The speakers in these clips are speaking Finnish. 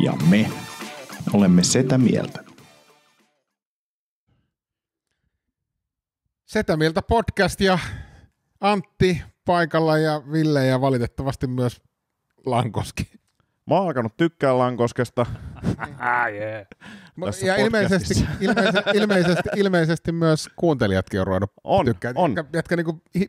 Ja me olemme sitä mieltä. Setä mieltä podcast ja Antti paikalla ja Ville ja valitettavasti myös Lankoski. Mä oon alkanut tykkää Lankoskesta. Ah, yeah. Tässä ja ilmeisesti, ilmeisesti, ilmeisesti, ilmeisesti, myös kuuntelijatkin on ruvennut on, tykkää, on. Jätkä, jätkä niinku, hi,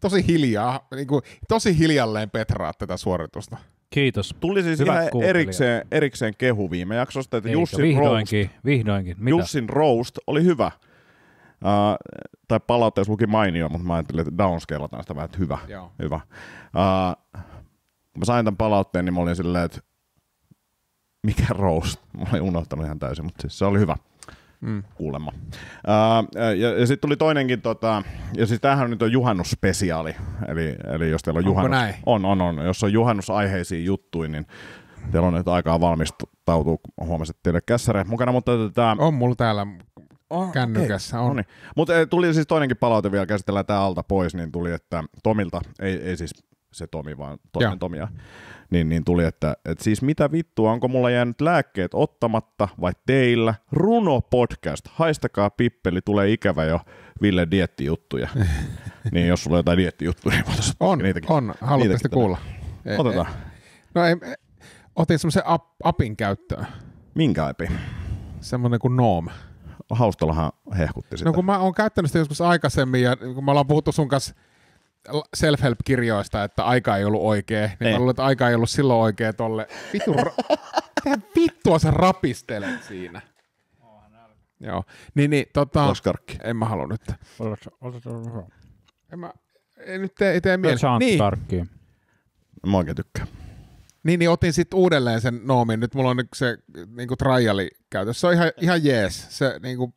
tosi hiljaa, niinku, tosi hiljalleen petraa tätä suoritusta. Kiitos. Tuli siis Hyvät ihan erikseen, erikseen kehu viime jaksosta, että Eikö, Jussin, vihdoinkin, roast, vihdoinkin. Mitä? Jussin roast oli hyvä. Uh, tai palautteessa luki mainio, mutta mä ajattelin, että downscalataan sitä vähän, että hyvä. Joo. hyvä. Uh, kun mä sain tämän palautteen, niin mä olin silleen, että mikä roast? Mä olin unohtanut ihan täysin, mutta siis se oli hyvä mm. kuulemma. Uh, ja ja sitten tuli toinenkin, tota, ja siis tämähän nyt on juhannusspesiaali, eli, eli jos teillä on juhannus... Näin? On, on, on. Jos on juhannusaiheisiin juttuja, niin teillä on nyt aikaa valmistautua, huomasin, että teille kässäre mukana, mutta tätä... On mulla täällä Oh, kännykässä on. Mutta tuli siis toinenkin palaute vielä, käsitellään tämä alta pois, niin tuli, että Tomilta, ei, ei siis se Tomi vaan, toinen ja. Tomia, niin, niin tuli, että et siis mitä vittua, onko mulla jäänyt lääkkeet ottamatta vai teillä? Runo podcast, haistakaa pippeli, tulee ikävä jo Ville diettijuttuja. niin jos sulla on jotain diettijuttuja, niin voitaisiin on, niitäkin. On, haluatteko kuulla? Ei, e, Otetaan. e, no ei, e, otin semmoisen ap, apin käyttöön. Minkä apin? Semmoinen kuin Noom. Haustallahan hehkutti no sitä. No kun mä oon käyttänyt sitä joskus aikaisemmin ja kun me ollaan puhuttu sun kanssa self-help-kirjoista, että aika ei ollut oikea, niin ei. mä luulen, että aika ei ollut silloin oikea tolle. Vittu, ra- mitä vittua sä rapistelet siinä? Joo, niin, niin tota... Oskarkki. En mä halua nyt. En mä, ei nyt tee, ei tee mieli. Niin. Tarkkiin. Mä oikein tykkään. Niin, niin otin sitten uudelleen sen noomin. Nyt mulla on nyt se niinku trajali käytössä. Se on ihan, ihan jees. Se niinku,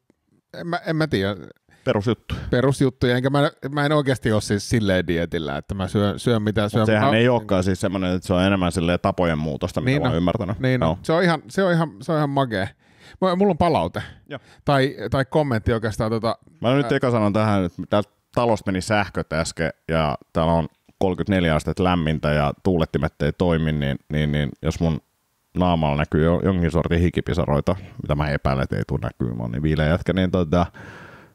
en mä, en mä tiedä. Perusjuttu. Perusjuttu, enkä mä, mä en oikeasti ole siis silleen dietillä, että mä syön, syön mitä syön. Mut sehän mä... ei olekaan siis semmoinen, että se on enemmän silleen tapojen muutosta, mitä niin mä oon ymmärtänyt. Niin no. no. Se on ihan, se on ihan, se on ihan magee. Mulla on palaute. Tai, tai kommentti oikeastaan. Tota, mä ää... nyt eka sanon tähän, että täältä talosta meni sähköt äsken ja täällä on 34 astetta lämmintä ja tuulettimet ei toimi, niin, niin, niin jos mun naamalla näkyy jonkin sortin hikipisaroita, mitä mä epäilen, että ei tule näkyy, mä oon niin viileä jätkä, niin tota,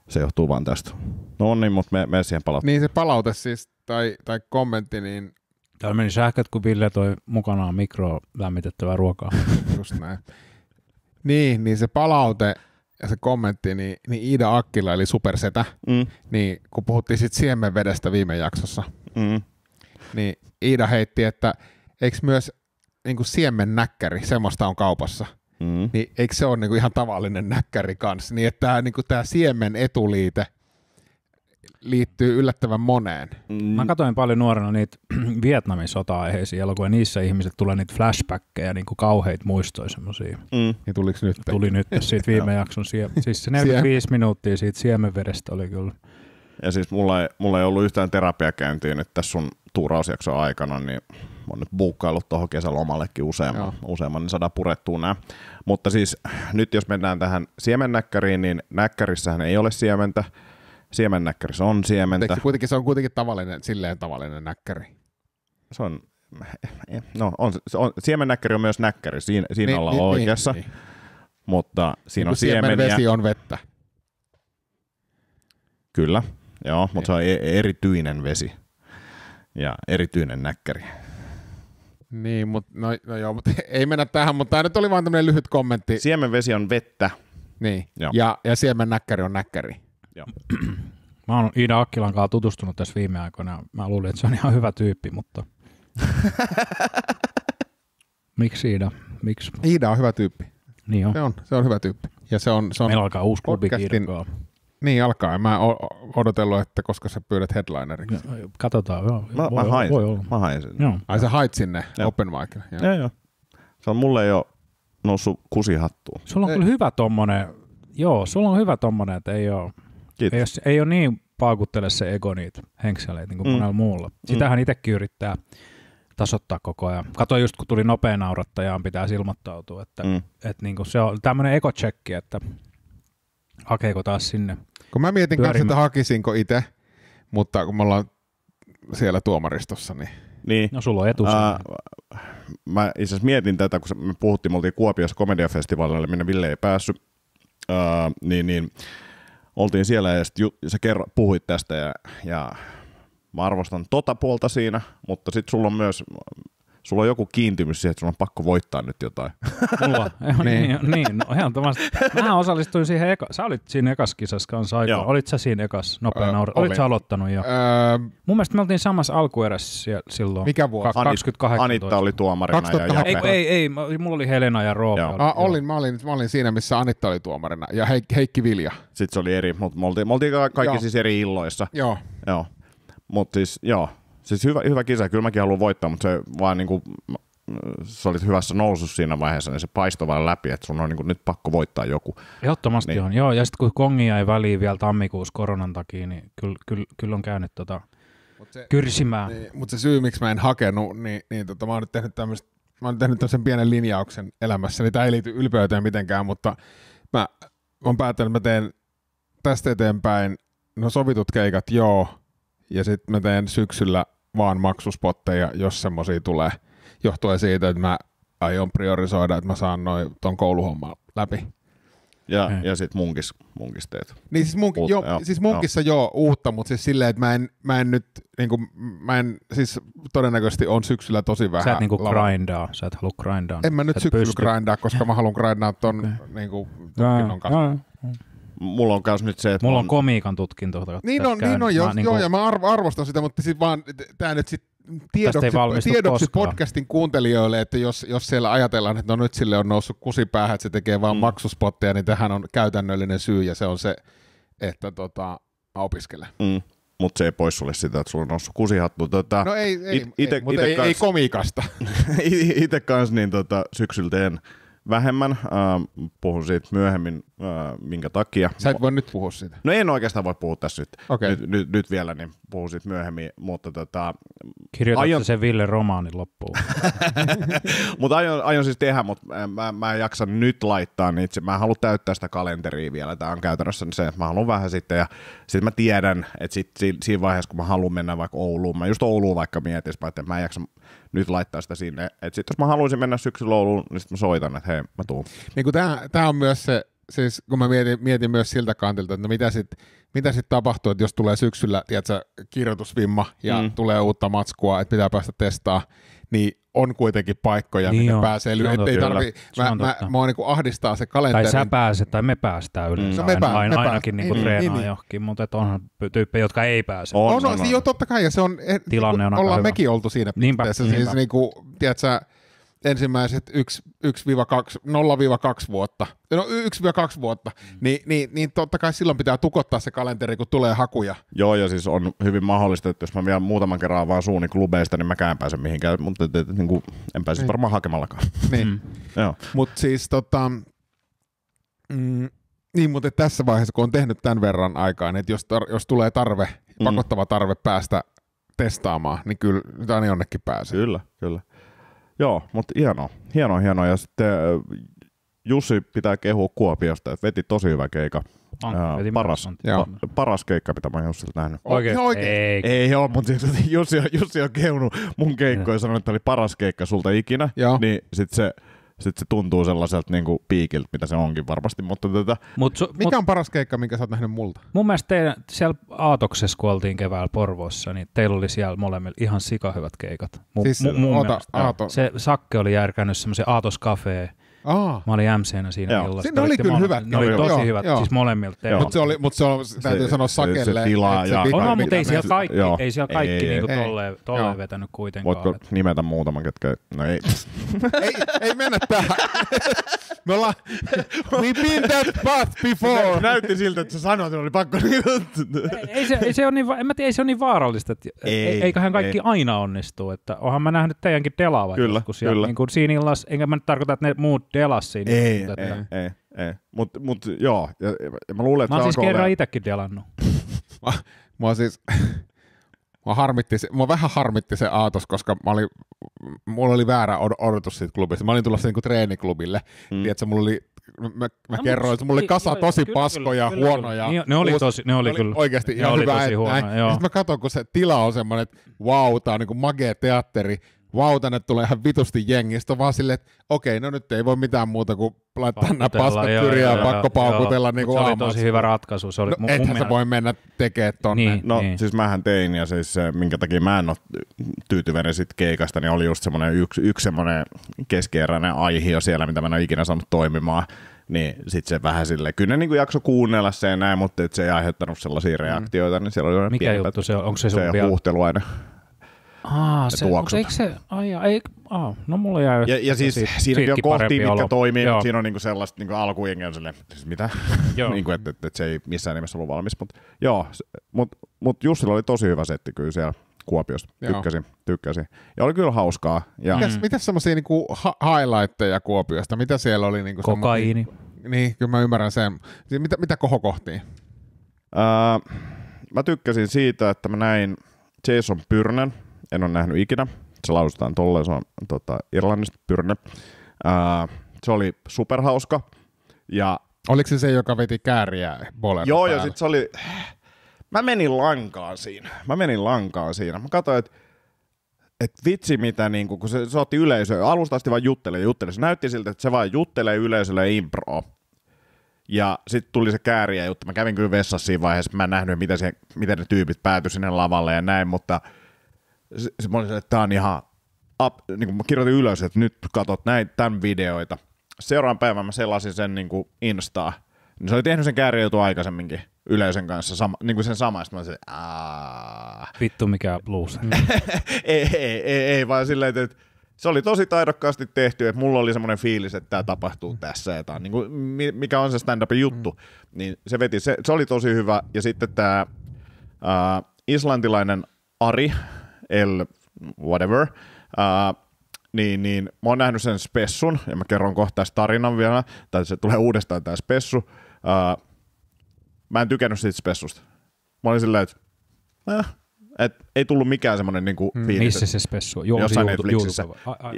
se johtuu vaan tästä. No niin, mutta me, me siihen palautteen. Niin se palaute siis, tai, tai kommentti, niin... Täällä meni sähköt, kun Ville toi mukanaan lämmitettävää ruokaa. Just näin. Niin, niin se palaute ja se kommentti, niin, niin Iida Akkila, eli supersetä, mm. niin kun puhuttiin sitten siemenvedestä viime jaksossa, mm. niin Iida heitti, että eikö myös niin kuin siemennäkkäri, semmoista on kaupassa – mm. niin eikö se ole niinku ihan tavallinen näkkäri kanssa, niin että tämä niinku tää siemen etuliite liittyy yllättävän moneen. Mm. Mä katsoin paljon nuorena niitä Vietnamin sota-aiheisia elokuvia, niissä ihmiset tulee niitä flashbackkejä, niinku kauheita muistoja semmoisia. Mm. Niin tuliko nyt? Tuli nyt siitä viime jakson, sie- siis se 45 minuuttia siitä siemenvedestä oli kyllä. Ja siis mulla ei, mulla ei ollut yhtään terapiakäyntiä nyt tässä sun tuurausjakson aikana, niin on nyt buukkaillut tuohon kesälomallekin useamman, useamman niin saadaan purettua nämä. Mutta siis nyt jos mennään tähän siemennäkkäriin, niin näkkärissähän ei ole siementä, siemennäkkärissä on siementä. se, kuitenkin, se on kuitenkin tavallinen, silleen tavallinen näkkäri? Se on, no on, se on siemennäkkäri on myös näkkäri, siinä, siinä niin, ollaan niin, oikeassa. Niin, niin. Mutta siinä niin on siemeniä. vesi on vettä. Kyllä, joo, mutta niin. se on e-, erityinen vesi ja erityinen näkkäri. Niin, mutta no, no joo, mut ei mennä tähän, mutta tämä nyt oli vain tämmöinen lyhyt kommentti. Siemenvesi on vettä. Niin, joo. ja, ja siemennäkkäri on näkkäri. Joo. Mä oon Iida Akkilan kanssa tutustunut tässä viime aikoina. Mä luulin, että se on ihan hyvä tyyppi, mutta... Miksi Iida? Miksi? Iida on hyvä tyyppi. Niin on. Se on, se on hyvä tyyppi. Ja se on, se on Meillä alkaa uusi klubi podcastin, niin alkaa. En mä odotellut, että koska sä pyydät headlineriksi. No, katsotaan. Joo. Mä, voi, mä, hain, voi olla. mä hain sen. Joo. Ai sä hait sinne joo. open micille. Joo. joo, joo. Se on mulle jo noussut kusihattuun. Sulla on ei. kyllä hyvä tommonen, joo, sulla on hyvä tommonen, että ei oo. ei ole, ei ole niin paukuttele se ego niitä henkseleitä niin kuin mm. monella muulla. Mm. Sitähän mm. itsekin yrittää tasoittaa koko ajan. Katoin just kun tuli nopea naurattajaan, pitää ilmoittautua, että, mm. että niin kuin se on tämmöinen ego-checki, että Hakeeko taas sinne? Kun mä mietin kanssa, että hakisinko itse, mutta kun me ollaan siellä tuomaristossa, niin... niin no sulla on etu. Uh, mä itse asiassa mietin tätä, kun me puhuttiin, me oltiin Kuopiossa komediafestivaalilla, minne Ville ei päässyt, uh, niin, niin oltiin siellä ja sit ju, sä kerro, puhuit tästä ja, ja mä arvostan tota puolta siinä, mutta sitten sulla on myös sulla on joku kiintymys siihen, että sulla on pakko voittaa nyt jotain. Mulla, niin, niin, niin no, ehdottomasti. Mä osallistuin siihen, eka, sä olit siinä ekas kisassa kanssa aikaa, olit sä siinä ekas nopea öö, olit sä aloittanut jo? Öö, Mun mielestä me oltiin samassa alkuerässä silloin. Mikä vuosi? 28. Anitta oli tuomarina 2008. ja Ei, ei, ei, mulla oli Helena ja Roope. Oli, ah, olin, mä, olin, mä olin siinä, missä Anitta oli tuomarina ja Heik- Heikki Vilja. Sitten se oli eri, mutta me oltiin, me oltiin kaikki joo. siis eri illoissa. Joo. Joo. Mutta siis, joo, Siis hyvä, hyvä kisa, kyllä mäkin haluan voittaa, mutta se vaan niin kuin, sä olit hyvässä nousussa siinä vaiheessa, niin se paistoi vaan läpi, että sun on niin kuin, nyt pakko voittaa joku. Ehdottomasti niin. on, joo. Ja sitten kun kongi jäi väliin vielä tammikuussa koronan takia, niin kyllä, kyllä, kyllä on käynyt tota, Mut se, kyrsimään. Niin, mutta se syy, miksi mä en hakenut, niin, niin tota, mä oon nyt tehnyt tämmöistä Mä oon tehnyt tämmöisen pienen linjauksen niin Tämä ei liity ylpeyteen mitenkään, mutta mä oon päättänyt, että mä teen tästä eteenpäin no sovitut keikat, joo, ja sitten mä teen syksyllä vaan maksuspotteja, jos semmoisia tulee, johtuen siitä, että mä aion priorisoida, että mä saan noin ton kouluhomman läpi. Ja, ja sitten munkis, munkis teet. Niin siis, munk, uutta, jo, joo, siis munkissa joo. joo uutta, mutta siis silleen, että mä en, mä en nyt, niin kuin, mä en, siis todennäköisesti on syksyllä tosi vähän. Sä et niinku lava. grindaa, sä et halua grindaa. En mä nyt syksyllä pysty. grindaa, koska mä haluan grindaa ton okay. niinku, tukkinnon kanssa. ja, ja mulla on myös nyt se, että... Mulla on, on komiikan tutkinto. Niin on, niin on, jos, niin joo, kuin... Niinku- ja mä arvostan sitä, mutta sit vaan tämä nyt sitten tiedoksi, tiedoksi podcastin kuuntelijoille, että jos, jos siellä ajatellaan, että no nyt sille on noussut kusipäähän, että se tekee vaan mm. maksuspotteja, niin tähän on käytännöllinen syy ja se on se, että tota, mä opiskelen. Mm. Mutta se ei pois sulle sitä, että sulla on noussut kusihattu. Tota, no ei, ei, ite, ei, ite, ite ei, kans, ei komiikasta. Itse kanssa niin tota, syksyltä en vähemmän. Äh, puhun siitä myöhemmin, äh, minkä takia. Sä et voi nyt puhua siitä. No en oikeastaan voi puhua tässä nyt, okay. nyt, nyt, nyt vielä, niin puhun siitä myöhemmin. Mutta tota, Kirjoitatko aion... se Ville romaanin loppuun? mutta aion, aion siis tehdä, mutta äh, mä, mä en jaksa nyt laittaa niitä. Mä haluan täyttää sitä kalenteria vielä. Tämä on käytännössä se, että mä haluan vähän sitten ja sitten mä tiedän, että sit, si, siinä vaiheessa, kun mä haluan mennä vaikka Ouluun, mä just Ouluun vaikka mietin, että mä en jaksa nyt laittaa sitä sinne. Että sitten jos mä haluaisin mennä syksyllä Ouluun, niin sitten mä soitan, että hei, mä tuun. Niin kun tää, tää on myös se, siis kun mä mietin, mietin myös siltä kantilta, että no mitä sitten mitä sit tapahtuu, että jos tulee syksyllä tiedätkö, kirjoitusvimma ja mm. tulee uutta matskua, että pitää päästä testaa, niin on kuitenkin paikkoja, niin minne on. pääsee. No, ei tarvi, mä, mä, mä, mä niin kuin ahdistaa se kalenteri. Tai sä pääset, tai me päästään yleensä mm. aina, no me aina, ainakin niinku niin kuin niin, treenaa niin, niin, johonkin, mutta et onhan tyyppejä, jotka ei pääse. On, on, on, on. Siis joo, totta kai, ja se on, eh, Tilanne on niinku ollaan mekin oltu siinä pisteessä. Niinpä, siis niinpä. Niin kuin, tiedätkö, ensimmäiset 1-2, 0-2 vuotta, no 1-2 vuotta, mm. niin, niin, niin totta kai silloin pitää tukottaa se kalenteri, kun tulee hakuja. Joo, ja siis on hyvin mahdollista, että jos mä vielä muutaman kerran avaan suuni klubeista, niin mäkään en pääse mihinkään, mutta niin kuin, en pääse niin. varmaan hakemallakaan. Niin. Mm. mutta siis tota, mm, niin, mutta tässä vaiheessa, kun on tehnyt tämän verran aikaa, niin että jos, tar- jos tulee tarve, mm. pakottava tarve päästä testaamaan, niin kyllä aina niin jonnekin pääsee. Kyllä, kyllä. Joo, mutta hieno, hieno, hieno. Ja sitten Jussi pitää kehua Kuopiosta, että veti tosi hyvä keika. On, Ää, paras, pa, paras keikka, mitä mä oon Jussilta nähnyt. Oikein. Oikein. Ei, ei ole, mutta siis Jussi, on, Jussi on keunut mun keikkoja ja sanonut, että oli paras keikka sulta ikinä. Joo. Niin sit se sitten se tuntuu sellaiselta niin kuin piikiltä, mitä se onkin varmasti. Mutta tätä, tota- mut, su, mikä mut, on paras keikka, minkä sä oot nähnyt multa? Mun mielestä teillä, siellä Aatoksessa, kun oltiin keväällä Porvoossa, niin teillä oli siellä molemmilla ihan sikahyvät keikat. Mu, siis, mu, mun ota, mielestä, Aato. Se Sakke oli järkännyt semmoisen Aatos Café Aa. Mä olin MCnä siinä joo. illassa. Siinä oli kyllä hyvä. Ne oli tosi joo, hyvät, joo. siis molemmilta. Mutta se, oli, mut se on, täytyy se, sanoa sakelle. Se, se tilaa ja... Onhan, mutta ei siellä kaikki, joo. ei siellä kaikki ei, niinku ei, tolleen, tolleen joo. vetänyt kuitenkaan. Voitko että... nimetä muutaman, ketkä... No ei. ei, ei mennä tähän. Me ollaan... We've been that path before. Näytti siltä, että sä sanoit, että oli pakko... ei, se, ei, se on niin, en mä tiedä, ei se on niin vaarallista. Että ei, e- eiköhän kaikki ei. aina onnistu, Että onhan mä nähnyt teidänkin delaa Kyllä, kyllä. Niin kuin siinä illassa, enkä mä nyt tarkoita, että ne muut delas siinä. Ei, mutta, ei, että... ei, ei, ei. Mut, mut, joo, ja, ja mä luulen, että siis Mä oon siis kerran olemaan... itsekin delannut. mä, mä siis... Mä, harmitti, mä vähän harmitti se aatos, koska mä olin, mulla oli väärä odotus siitä klubista. Mä olin tulossa niinku treeniklubille. Mm. Tiedätkö, mulla oli mä, mä no, kerroin, että mulla oli kasa joo, tosi kyllä, paskoja, kyllä, huonoja. Kyllä. Ne oli tosi, ne oli, ne kyllä. Oikeasti ne ihan oli hyvä. Tosi huono, joo. Sitten mä katson, kun se tila on semmoinen, että vau, wow, tää on niin kuin magea teatteri vau, tänne tulee ihan vitusti jengistä, vaan silleen, että okei, no nyt ei voi mitään muuta kuin laittaa nämä paskat kyriä ja pakko paukutella niin kuin Se oli tosi hyvä ratkaisu. Se oli, no, mun, ethän voi mennä tekemään tonne. Niin, no niin. siis mähän tein ja siis minkä takia mä en ole tyytyväinen sit keikasta, niin oli just semmoinen yksi, yksi semmoinen keskeeräinen aihio siellä, mitä mä en ole ikinä saanut toimimaan niin sitten se vähän sille, kyllä ne niinku jakso kuunnella se ja näin, mutta et se ei aiheuttanut sellaisia mm. reaktioita, mm. niin siellä oli Mikä juttu se on? Onko se, se sun se huuhteluaine. Aa, se, tuoksut. Eikö se, ai, ai, aa, no mulla jäi... Ja, ja siis siinä on kohtia, mitkä ollut. toimii, Joo. mutta siinä on niinku sellaista niinku alkujengen sille, siis mitä? niinku, että et, et se ei missään nimessä ollut valmis. Mutta joo, mutta mut Jussilla oli tosi hyvä setti kyllä siellä Kuopiosta. Tykkäsin, tykkäsin. Ja oli kyllä hauskaa. Ja... Mitäs, mm. mitäs semmoisia niinku ha- highlightteja Kuopiosta? Mitä siellä oli? Niinku Kokaiini. Semmo... Niin, kyllä mä ymmärrän sen. Siis mitä, mitä kohokohtiin? Öö, mä tykkäsin siitä, että mä näin Jason Pyrnän, en ole nähnyt ikinä. Se lausutaan tolleen, se on tota, Irlannista pyrne. Ää, se oli superhauska. Ja, Oliko se se, joka veti kääriä bolen Joo, päälle? ja sitten se oli... Mä menin lankaan siinä. Mä menin lankaan siinä. Mä katsoin, että et vitsi mitä, niinku, kun se, se otti yleisöä, alusta asti vaan juttelee juttelee. Se näytti siltä, että se vaan juttelee yleisölle impro. Ja sitten tuli se kääriä juttu. Mä kävin kyllä vessassa siinä vaiheessa, mä en nähnyt, miten, se, miten ne tyypit päätyi sinne lavalle ja näin, mutta – se, mä olin että tämä on ihan, up, niin kuin mä kirjoitin ylös, että nyt katot näin tämän videoita. Seuraavan päivän mä selasin sen niin kuin Instaa, niin se oli tehnyt sen käärijutun aikaisemminkin yleisön kanssa sama, niin kuin sen samaista. Mä olin, että Vittu mikä blues. ei, ei, ei, ei, vaan silleen, että se oli tosi taidokkaasti tehty, että mulla oli semmoinen fiilis, että tämä tapahtuu mm. tässä ja tämä, niin kuin, mikä on se stand-upin juttu. Mm. Niin se veti, se, se oli tosi hyvä. Ja sitten tämä uh, islantilainen Ari, L whatever, uh, niin, niin mä oon nähnyt sen spessun, ja mä kerron kohta tässä tarinan vielä, tai se tulee uudestaan tämä spessu. Uh, mä en tykännyt siitä spessusta. Mä olin silleen, että äh, et, ei tullut mikään semmoinen kuin niinku mm, fiilis. Missä se spessu on? Jossain Netflixissä.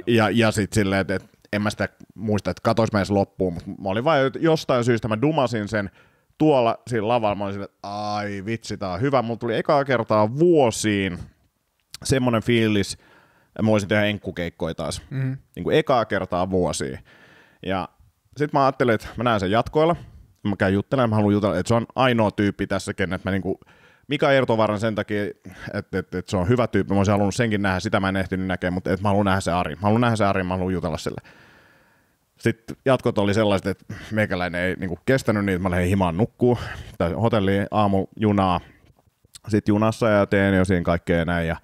Ja, ja sitten silleen, että et, en mä sitä muista, että katois mä edes loppuun, mutta mä olin vain jostain syystä, mä dumasin sen tuolla siinä lavalla, mä olin silleen, että ai vitsi, tää on hyvä. Mulla tuli ekaa kertaa vuosiin semmoinen fiilis, että mä voisin tehdä enkkukeikkoja taas. Mm. Niin kuin ekaa kertaa vuosia. Ja sitten mä ajattelin, että mä näen sen jatkoilla, mä käyn juttelemaan, mä haluan jutella, että se on ainoa tyyppi tässä, kenet mä niinku, Mika Ertovaran sen takia, että, että, että, se on hyvä tyyppi, mä olisin halunnut senkin nähdä, sitä mä en ehtinyt näkemään, mutta että mä haluan nähdä se Ari, mä haluan nähdä se Ari, mä haluan jutella sille. Sitten jatkot oli sellaiset, että meikäläinen ei niinku kestänyt niitä, mä lähdin himaan nukkuu, tai hotelliin aamujunaa, sitten junassa ja teen jo siinä kaikkea näin, ja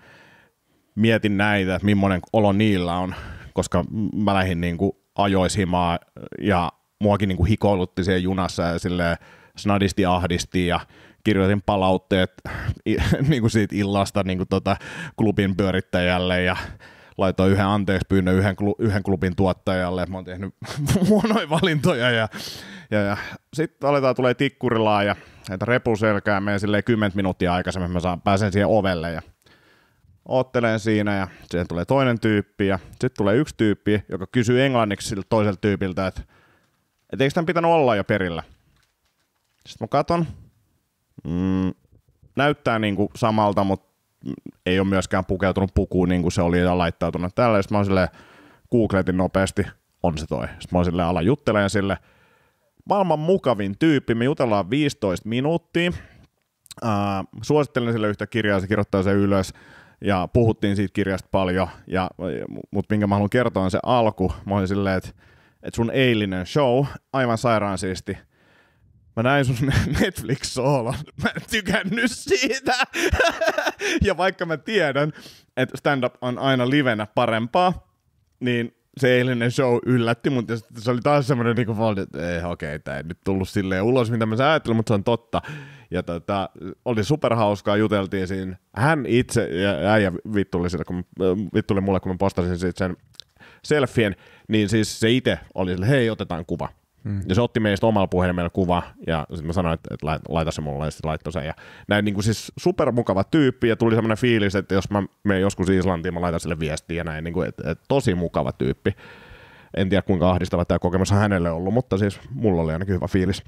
mietin näitä, että millainen olo niillä on, koska mä lähdin niin kuin ajoisimaa ja muakin niin kuin hikoilutti siellä junassa ja silleen snadisti ahdisti ja kirjoitin palautteet niin kuin siitä illasta niin kuin tota, klubin pyörittäjälle ja laitoin yhden anteeksi pyynnön yhden, yhden klubin tuottajalle, että mä oon tehnyt huonoja valintoja ja, ja, ja. sitten aletaan tulee tikkurilaa ja että repuselkää menee 10 minuuttia aikaisemmin, mä saan, pääsen siihen ovelle ja ootteleen siinä ja siihen tulee toinen tyyppi ja sitten tulee yksi tyyppi, joka kysyy englanniksi sille toiselle tyypiltä, että et eikö tämän pitänyt olla jo perillä? Sitten mä katon, mm, näyttää niinku samalta, mutta ei ole myöskään pukeutunut pukuun niin kuin se oli ja laittautunut tällä. Sitten mä oon silleen, googletin nopeasti, on se toi. Sitten mä oon silleen, ala jutteleen sille. Maailman mukavin tyyppi, me jutellaan 15 minuuttia. Uh, suosittelen sille yhtä kirjaa, se kirjoittaa sen ylös ja puhuttiin siitä kirjasta paljon, ja, mutta minkä mä haluan kertoa on se alku. Mä olin silleen, että että sun eilinen show, aivan sairaan siisti. Mä näin sun netflix solo mä en tykännyt siitä. ja vaikka mä tiedän, että stand-up on aina livenä parempaa, niin se eilinen show yllätti mut, ja se oli taas semmoinen niin että eh, okei, okay, tää ei nyt tullut silleen ulos, mitä mä ajattelin, mutta se on totta ja tota, oli superhauskaa, juteltiin siinä. Hän itse, ja äijä vittuli, sitä, kun, äh, vittuli mulle, kun mä postasin sit sen selfien, niin siis se itse oli sille, hei, otetaan kuva. Mm. Ja se otti meistä omalla puhelimella kuva, ja sitten mä sanoin, että, että laita se mulle, ja sitten laittoi sen. Ja näin niin kuin siis supermukava tyyppi, ja tuli semmoinen fiilis, että jos mä menen joskus Islantiin, mä laitan sille viestiä, ja näin, niin kuin, että, että tosi mukava tyyppi. En tiedä, kuinka ahdistava tämä kokemus on hänelle ollut, mutta siis mulla oli ainakin hyvä fiilis.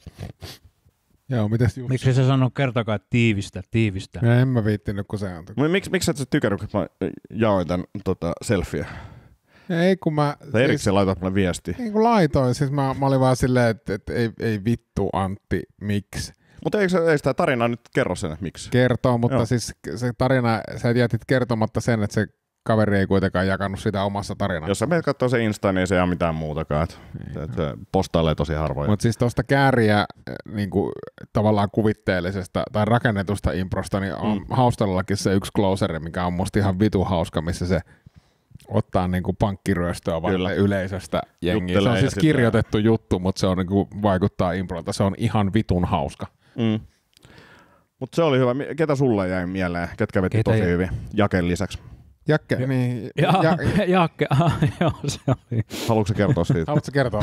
Joo, mitäs Jussi? Miksi se sanoo kertakaan että tiivistä, tiivistä? Ja no, en mä viittinyt, kun se on. Miksi, miks et sä tykännyt, kun mä äh, jaoin tämän tota, selfieä? Ei kun mä... Tai erikseen siis, laitat mulle viesti. Ei kun laitoin, siis mä, mä olin vaan silleen, että, että ei, ei vittu Antti, miksi? Mutta eikö, ei tämä tarina nyt kerro sen, että miksi? Kertoo, mutta Joo. siis se tarina, sä jätit kertomatta sen, että se kaveri ei kuitenkaan jakanut sitä omassa tarinassa. Jos sä meidät katsoa se Insta, niin se ei ole mitään muutakaan. Että, ei, no. postailee tosi harvoin. Mutta siis tuosta kääriä eh, niin kuin, tavallaan kuvitteellisesta tai rakennetusta improsta, niin on mm. haustallakin se yksi closeri, mikä on musta ihan vitu hauska, missä se ottaa niin kuin pankkiryöstöä Kyllä. yleisöstä jengiä. Juttelee se on siis kirjoitettu juttu, mutta se on niin kuin, vaikuttaa improlta. Se on ihan vitun hauska. Mm. Mutta se oli hyvä. Ketä sulla jäi mieleen? Ketkä veti Ketä tosi jäi? hyvin? Jaken lisäksi. Jakke, ja, niin. Ja, ja, Jakke, ah, joo, se oli. Haluatko kertoa siitä? Haluatko kertoa?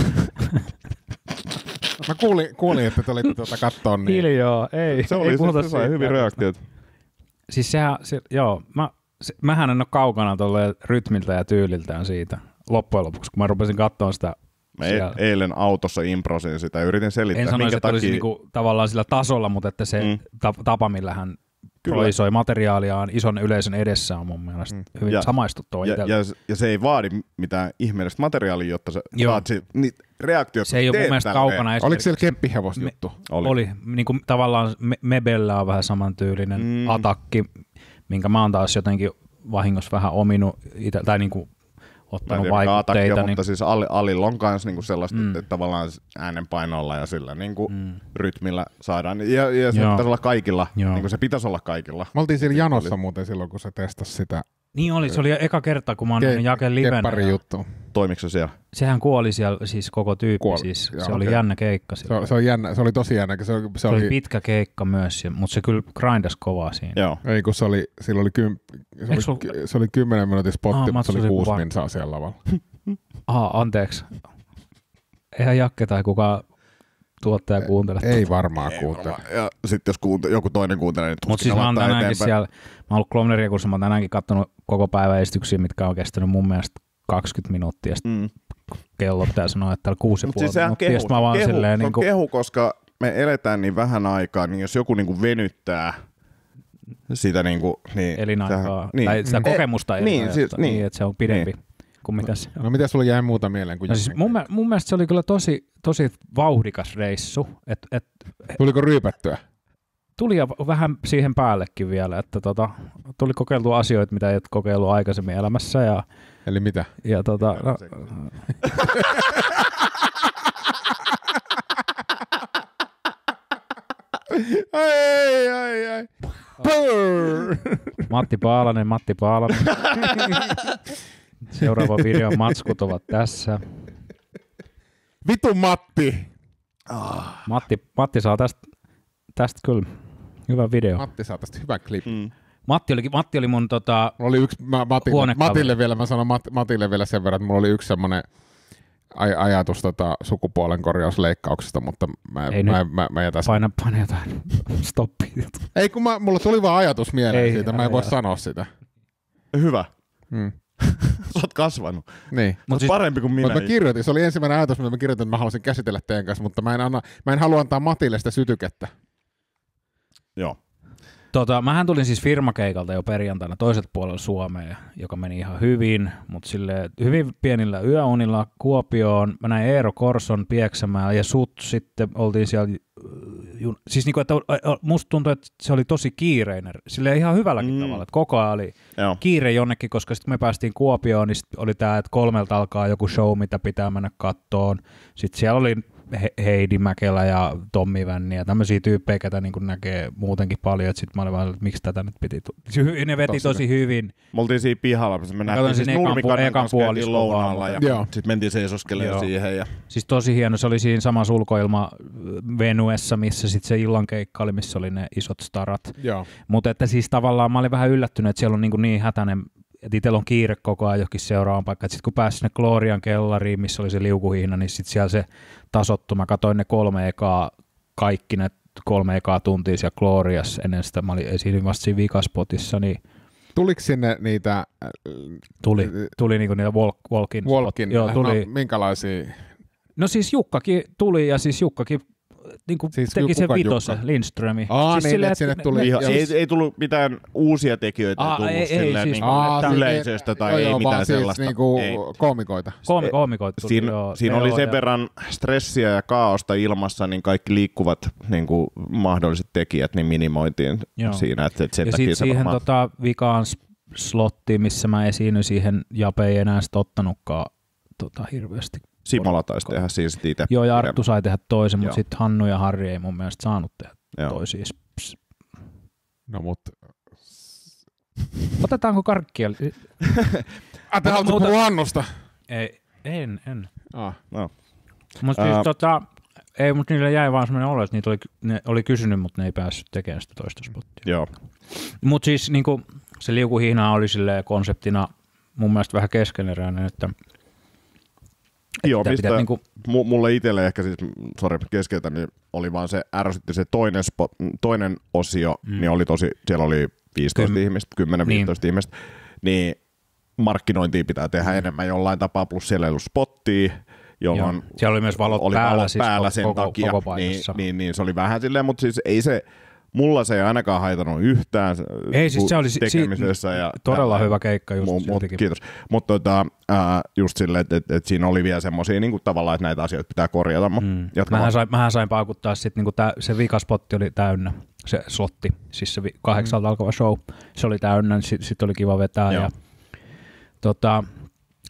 Mä kuulin, kuulin että te olitte tuota kattoon. Niin... Hiljaa, ei. Se oli, ei siis, se sai hyvin reaktiot. Siis sehän, se, joo, mä, se, mähän en ole kaukana tuolle rytmiltä ja tyyliltään siitä loppujen lopuksi, kun mä rupesin katsoa sitä Mä e- eilen autossa improsin sitä, yritin selittää, en sanoisi, minkä että takia... olisi niinku, tavallaan sillä tasolla, mutta että se mm. tapa, millä hän proisoi materiaaliaan ison yleisön edessä on mun mielestä mm. hyvin ja, ja, ja, ja se ei vaadi mitään ihmeellistä materiaalia, jotta se Joo. niitä reaktiot. Se ei ole mun mielestä kaukana Oliko siellä keppihevosjuttu? Me, oli. oli. Niin kuin, tavallaan me, Mebellä on vähän samantyylinen mm. atakki, minkä mä oon taas jotenkin vahingossa vähän ominut, tai niin kuin ottanut vaikutteita. Niin... Mutta siis Ali, Alilla on myös niinku sellaista, mm. että tavallaan äänenpainolla ja sillä niinku mm. rytmillä saadaan. Ja, ja se Joo. pitäisi olla kaikilla, niin kuin se pitäisi olla kaikilla. Me oltiin siellä siis janossa muuten silloin, kun se testasi sitä niin oli, se oli eka kerta, kun mä oon Ke- Jake livenä. Keppari juttu. Toimiko siellä? Sehän kuoli siellä siis koko tyyppi. Kuoli. Siis. Joo, se okay. oli jännä keikka. Se, se, oli jännä, se oli tosi jännä. Se, se, se oli, oli, pitkä keikka myös, mutta se kyllä grindas kovaa siinä. Joo. Ei kun se oli, sillä oli, kym, se oli, sul... se oli kymmenen minuutin spotti, ah, mutta se oli kuusi minsaa siellä lavalla. ah, anteeksi. Eihän Jakke tai kuka tuottaja kuuntele. Ei, ei tuota. varmaan ei kuuntele. Varmaan. Ja sitten jos kuunte, joku toinen kuuntelee, niin Mutta siis mä oon tänäänkin eteenpäin. siellä, mä oon ollut Klomneria, kun mä oon tänäänkin katsonut koko päivän esityksiä, mitkä on kestänyt mun mielestä 20 minuuttia. Mm. Kello pitää sanoa, että täällä kuusi Mut siis minuuttia. Kehu, mä vaan kehu, silleen, niin kuin... kehu, koska me eletään niin vähän aikaa, niin jos joku niin kuin venyttää sitä niin kuin, niin, elinaikaa, tähän, niin, tai sitä mm. kokemusta e, niin, siis, niin, niin, että se on pidempi. Niin kuin mitä se on. No mitä sulla jäi muuta mieleen kuin no, siis mun, mä, mun mielestä se oli kyllä tosi, tosi vauhdikas reissu. Et, et, Tuliko ryypättyä? Tuli ja vähän siihen päällekin vielä, että tota, tuli kokeiltua asioita, mitä et kokeillut aikaisemmin elämässä. Ja, Eli mitä? Ja tota, no, ai, ai, ai. Matti Paalanen, Matti Paalanen. Seuraava video matskut ovat tässä. Vitu Matti! Ah. Matti, Matti saa tästä, tästä kyllä hyvä video. Matti saa tästä hyvän klippi. Mm. Matti oli, Matti oli mun tota, oli yksi, mä, Matti, Matille vielä, mä sanon Matt, Matille vielä sen verran, että mulla oli yksi semmoinen aj- ajatus tota sukupuolen korjausleikkauksesta, mutta mä, Ei mä, mä, mä, mä jätän... Paina, paina jotain. Stoppi. Ei kun mä, mulla tuli vaan ajatus mieleen Ei, siitä, mä en voi sanoa sitä. Hyvä. Hmm. Sä oot kasvanut. Niin. Mut siis, parempi kuin minä. Mutta mä kirjoitin, se oli ensimmäinen ajatus, mitä mä kirjoitin, että mä haluaisin käsitellä teidän kanssa, mutta mä en, anna, mä en halua antaa Matille sitä sytykettä. Joo. Tota, mähän tulin siis firmakeikalta jo perjantaina toiset puolella Suomea, joka meni ihan hyvin, mutta sille hyvin pienillä yöunilla Kuopioon. Mä näin Eero Korson Pieksämään ja sut sitten oltiin siellä jun, siis niin kuin, että musta tuntui, että se oli tosi kiireinen, sille ihan hyvälläkin mm. tavalla, että koko ajan oli Joo. kiire jonnekin, koska sitten me päästiin Kuopioon, niin sit oli tämä, että kolmelta alkaa joku show, mitä pitää mennä kattoon, sitten siellä oli Heidi Mäkelä ja Tommi Vänni ja tämmöisiä tyyppejä, ketä niin kuin näkee muutenkin paljon, että sitten mä olin vaan, että miksi tätä nyt piti tulla. Siis ne veti tosi, tosi hyvin. Me oltiin siinä pihalla, me nähtiin siis Nurmikannen kanssa lounaalla ja, ja sitten mentiin seisoskelemaan siihen. Ja... Siis tosi hieno, se oli siinä samassa ulkoilma äh, Venuessa, missä sitten se illan keikka oli, missä oli ne isot starat. Mutta että siis tavallaan mä olin vähän yllättynyt, että siellä on niin, niin hätäinen että itsellä on kiire koko ajan johonkin seuraavaan paikkaan. Sitten kun pääsin sinne Glorian kellariin, missä oli se liukuhihna, niin sitten siellä se tasottu. Mä katsoin ne kolme ekaa, kaikki ne kolme ekaa tuntia siellä Glorias ennen sitä. Mä olin esiin vasta siinä vikaspotissa, niin Tuliko sinne niitä... Äh, tuli, tuli niinku niitä walk, walk-in. walk-in. Joo, tuli. No, minkälaisia No siis Jukkakin tuli ja siis Jukkakin niin kuin siis teki sen vitossa, Jukka? Lindströmi. Aa, siis niin, sille, että sinne tuli. Ne, ihan, siis... ei, ei tullut mitään uusia tekijöitä Aa, tullut ei, ei, silleen, siis, niin aa, että... yleisöstä tai joo, ei joo, mitään siis sellaista. Niinku ei. koomikoita. Koomi, koomikoita tuli, Siin, joo, siinä oli sen ja... verran stressiä ja kaaosta ilmassa, niin kaikki liikkuvat niin kuin mahdolliset tekijät niin minimoitiin joo. siinä. Että, että sen ja sitten siihen varmaan... tota, vikaan slottiin, missä mä esiinnyin siihen, Jape ei enää sitten ottanutkaan tota, hirveästi Simola taisi tehdä siis itse. Joo, ja Arttu sai tehdä toisen, mutta sitten Hannu ja Harri ei mun mielestä saanut tehdä Joo. toisiin. No mutta... Otetaanko karkkia? Ai, te haluatte puhua Hannusta? Ei, en, en. Ah, no. Mutta siis uh, tota, ei, mutta niillä jäi vaan semmoinen olo, että niitä oli, ne oli kysynyt, mutta ne ei päässyt tekemään sitä toista spottia. Joo. Mutta siis niinku, se liukuhihna oli sille konseptina mun mielestä vähän keskeneräinen, että Joo, mistä pitää, niin kuin... mulle itselle ehkä siis, sorry, keskeltä, niin oli vaan se ärsytti se toinen, spot, toinen osio, mm. niin oli tosi, siellä oli 15 Kym... ihmistä, 10-15 niin. ihmistä, niin markkinointia pitää tehdä mm. enemmän jollain tapaa, plus siellä ei ollut spottia, jolloin Joo. siellä oli myös valot oli päällä, valot siis päällä koko, sen koko, takia, koko niin, niin, niin, se oli vähän silleen, mutta siis ei se, mulla se ei ainakaan haitanut yhtään ei, siis se oli, tekemisessä. Si- ja todella hyvä keikka just mu- Kiitos. Mutta tota, just silleen, että et, et siinä oli vielä semmoisia niinku, tavallaan, että näitä asioita pitää korjata. mm. mähän, sain, mähän sain paukuttaa sitten, niinku se vikaspotti oli täynnä se slotti, siis se vi- kahdeksalta mm. alkava show, se oli täynnä, sitten sit oli kiva vetää. Joo. Ja, tota,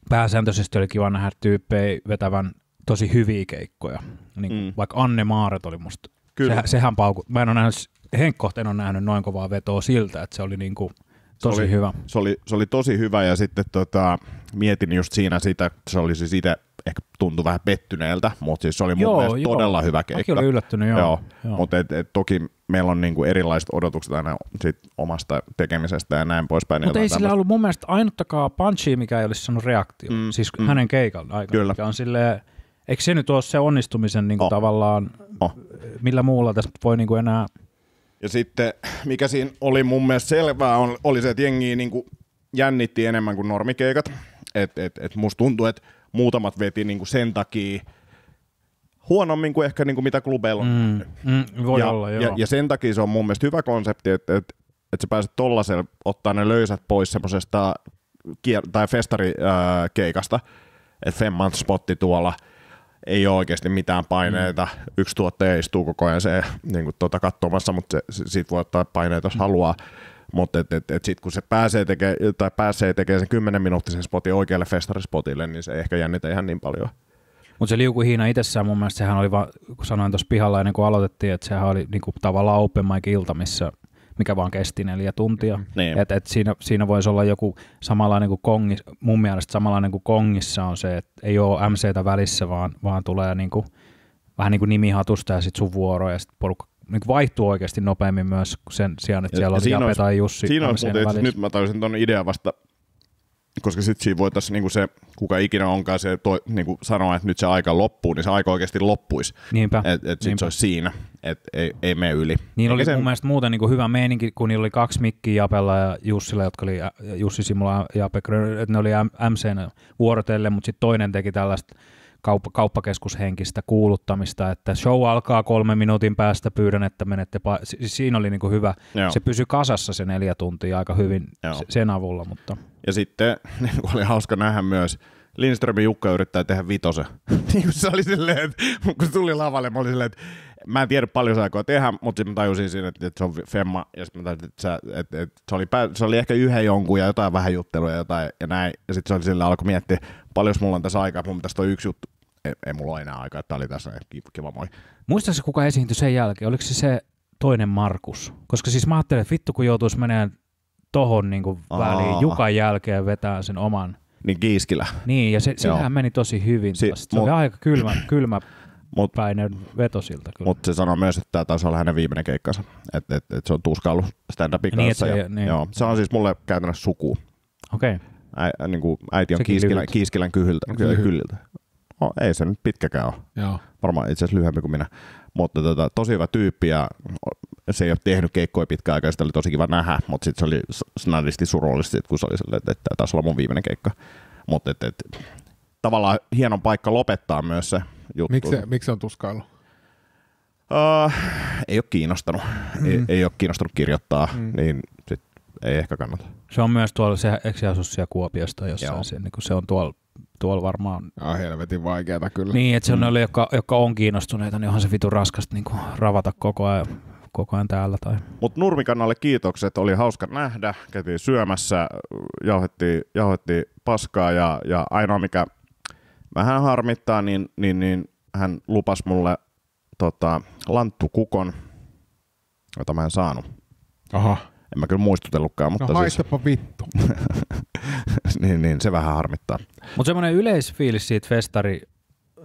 pääsääntöisesti oli kiva nähdä tyyppejä vetävän tosi hyviä keikkoja. Niin, mm. Vaikka Anne Maaret oli musta Kyllä. Sehän, sehän paukut. Mä en ole nähnyt henkkohteen on nähnyt noin kovaa vetoa siltä, että se oli niin kuin tosi se oli, hyvä. Se oli, se oli tosi hyvä ja sitten tota, mietin just siinä sitä, se oli siis itse ehkä tuntui vähän pettyneeltä, mutta siis se oli mun joo, mielestä joo. todella hyvä keikka. Mäkin oli yllättynyt, joo. joo. joo. Mutta et, et, toki meillä on niinku erilaiset odotukset aina sit omasta tekemisestä ja näin poispäin. Niin mutta ei tämmöstä. sillä ollut mun mielestä ainuttakaan punchia, mikä ei olisi sanonut reaktio, mm, siis mm. hänen keikan aikana, Kyllä. mikä on silleen, eikö se nyt ole se onnistumisen niinku oh. tavallaan, oh. millä muulla tässä voi niinku enää – ja sitten mikä siinä oli mun mielestä selvää on, oli se, että jengi niin kuin jännitti enemmän kuin normikeikat. Et, et, et musta tuntui, että muutamat veti niin kuin sen takia huonommin kuin ehkä niin kuin mitä klubeilla on. Mm, mm, voi ja, olla, joo. Ja, ja sen takia se on mun mielestä hyvä konsepti, että, että, että sä pääset tollaiselle ottaa ne löysät pois semmoisesta kier- tai festarikeikasta, että Femman spotti tuolla – ei ole oikeasti mitään paineita. Mm. Yksi tuottaja istuu koko ajan se niin kuin, tuota, katsomassa, mutta se, siitä voi ottaa paineita, jos haluaa. Mutta et, et, et kun se pääsee tekemään, tai pääsee tekemään sen 10 minuuttisen spotin oikealle festarispotille, niin se ei ehkä jännitä ihan niin paljon. Mutta se liukuhiina itsessään mun mielestä sehän oli, vaan, kun sanoin tuossa pihalla ennen kuin aloitettiin, että sehän oli niinku tavallaan open mic ilta, missä mikä vaan kesti neljä tuntia. Mm-hmm. Niin. Et, et siinä, siinä voisi olla joku samanlainen kuin kongis, mun mielestä samanlainen kuin kongissa on se, että ei ole MCtä välissä, vaan, vaan tulee niin kuin, vähän niin kuin nimihatusta ja sitten sun vuoro ja sitten porukka niin vaihtuu oikeasti nopeammin myös sen sijaan, että siellä ja, on Jape tai Jussi. Siinä on, mutta nyt mä tajusin tuon idean vasta koska sitten siinä voitaisiin niinku se, kuka ikinä onkaan se toi, niinku sanoa, että nyt se aika loppuu, niin se aika oikeasti loppuisi. Niinpä. Että et sitten se olisi siinä, että ei, ei mene yli. Niin oli sen... mun mielestä muuten niinku hyvä meininki, kun niillä oli kaksi mikkiä Japella ja Jussilla, jotka oli Jussi Simula ja Jape, että ne oli MCn vuorotelle, mutta sitten toinen teki tällaista kauppa, kauppakeskushenkistä kuuluttamista, että show alkaa kolme minuutin päästä, pyydän, että menette. Pa- si- siinä oli niinku hyvä. Joo. Se pysyi kasassa se neljä tuntia aika hyvin Joo. sen avulla. Mutta. Ja sitten niin oli hauska nähdä myös, Lindströmin Jukka yrittää tehdä vitosen. niin se oli silleen, että kun tuli lavalle, mä olin silleen, että mä en tiedä paljon se tehdä, mutta sitten mä tajusin siinä, että, että se on femma, ja sitten mä tajusin, että, että, että se, oli se oli ehkä yhden jonkun ja jotain vähän juttelua ja jotain ja näin. Ja sitten se oli silleen, alkoi miettiä, paljon mulla on tässä aikaa, mun tästä on yksi juttu. Ei, ei mulla ole enää aikaa, että oli tässä kiva moi. Muistatko kuka esiintyi sen jälkeen? Oliko se se toinen Markus? Koska siis mä ajattelin, että vittu kun joutuisi menemään tohon niin kuin väliin, Jukan jälkeen vetää sen oman. Niin Kiiskilä. Niin, ja se, sehän meni tosi hyvin. Si- se mut, oli aika kylmä, kylmä mut, päinen veto siltä. Mutta se sanoi myös, että tämä taisi olla hänen viimeinen keikkansa. Että et, et se on tuskailu stand-upin niin, kanssa. ja, niin. joo, se on siis mulle käytännössä suku. Okei. Okay. Ä, niin kuin äiti on Sekin Kiiskilän, kyhyltä, Kiiskilän kyhyltä, No, ei se nyt pitkäkään ole. Joo. Varmaan itse asiassa lyhyempi kuin minä. Mutta tota, tosi hyvä tyyppi ja se ei ole tehnyt keikkoja pitkään aikaa, sitä oli tosi kiva nähdä, mutta sitten se oli snadisti surullisesti, kun se oli sellainen, että tämä taisi olla mun viimeinen keikka. Mutta et, et, tavallaan hieno paikka lopettaa myös se juttu. Miksi, miksi on tuskailu? Uh, äh, ei ole kiinnostanut. Mm. Ei, ei ole kiinnostanut kirjoittaa, mm. niin sit ei ehkä kannata. Se on myös tuolla, se, eikö se asu siellä Kuopiosta jossain, se, niin se on tuolla tuolla varmaan... Ja helvetin vaikeata kyllä. Niin, että se on mm. ne, jotka, jotka on kiinnostuneita, niin onhan se vitu raskasta niin kuin ravata koko ajan koko ajan täällä. Tai... Mutta Nurmikannalle kiitokset, oli hauska nähdä. Käytiin syömässä, jauhettiin, jauhettiin paskaa ja, ja ainoa mikä vähän harmittaa, niin, niin, niin hän lupas mulle tota, lanttukukon, jota mä en saanut. Aha. En mä kyllä muistutellutkaan, mutta no, siis... vittu. niin, niin, se vähän harmittaa. Mutta semmoinen yleisfiilis siitä festari,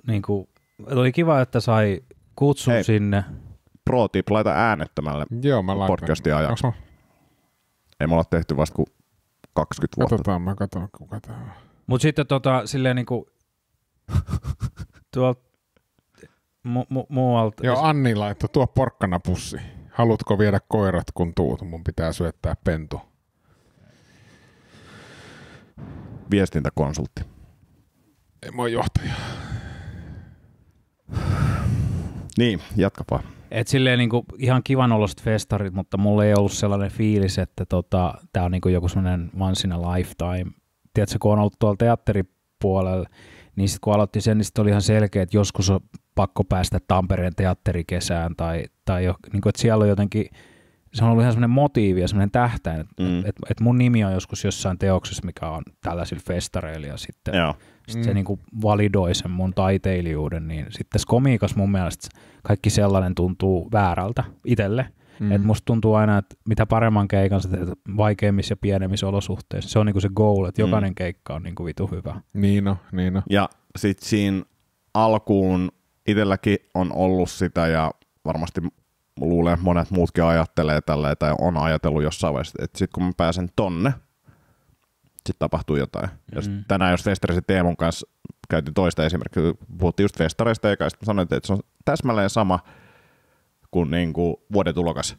niin kuin, oli kiva, että sai kutsun Hei. sinne pro tip laita äänettömälle Joo, mä podcastin ajaksi. Ei me olla tehty vasta kuin 20 vuotta. Katsotaan, mä katson kuka tämä on. Mutta sitten tota, silleen niinku, tuolta mu- mu- muualta. Joo, Anni laittoi tuo porkkana pussi. Haluatko viedä koirat, kun tuut? Mun pitää syöttää pentu. Viestintäkonsultti. Ei, mä oon johtaja. Niin, jatkapa. Et silleen niin kuin ihan kivan oloset festarit, mutta mulla ei ollut sellainen fiilis, että tota, tämä on niin kuin joku sellainen once in a lifetime. Tiedätkö, kun on ollut tuolla teatteripuolella, niin sitten kun aloitti sen, niin sit oli ihan selkeä, että joskus on pakko päästä Tampereen teatterikesään tai, tai jo, niin kuin, että siellä on jotenkin – se on ollut ihan semmoinen motiivi ja semmoinen tähtäin, että mm. et, et mun nimi on joskus jossain teoksessa, mikä on tällaisilla festareilla ja sitten Joo. Sit mm. se niinku validoi sen mun taiteilijuuden, niin sitten tässä komiikassa mun mielestä kaikki sellainen tuntuu väärältä itselle. Mm. Et musta tuntuu aina, että mitä paremman keikan sä teet vaikeimmissa ja pienemmissä olosuhteissa, se on niinku se goal, että mm. jokainen mm. keikka on niinku vitu hyvä. Niin no, niin no. Ja sitten siinä alkuun itselläkin on ollut sitä ja varmasti luulen, että monet muutkin ajattelee tälleen tai on ajatellut jossain vaiheessa, että sitten kun mä pääsen tonne, sitten tapahtuu jotain. Mm-hmm. tänään jos Festerisen Teemun kanssa käytiin toista esimerkkiä, puhuttiin just festareista eikä, sitten sanoin, että se on täsmälleen sama kuin, niin kuin vuoden tulokas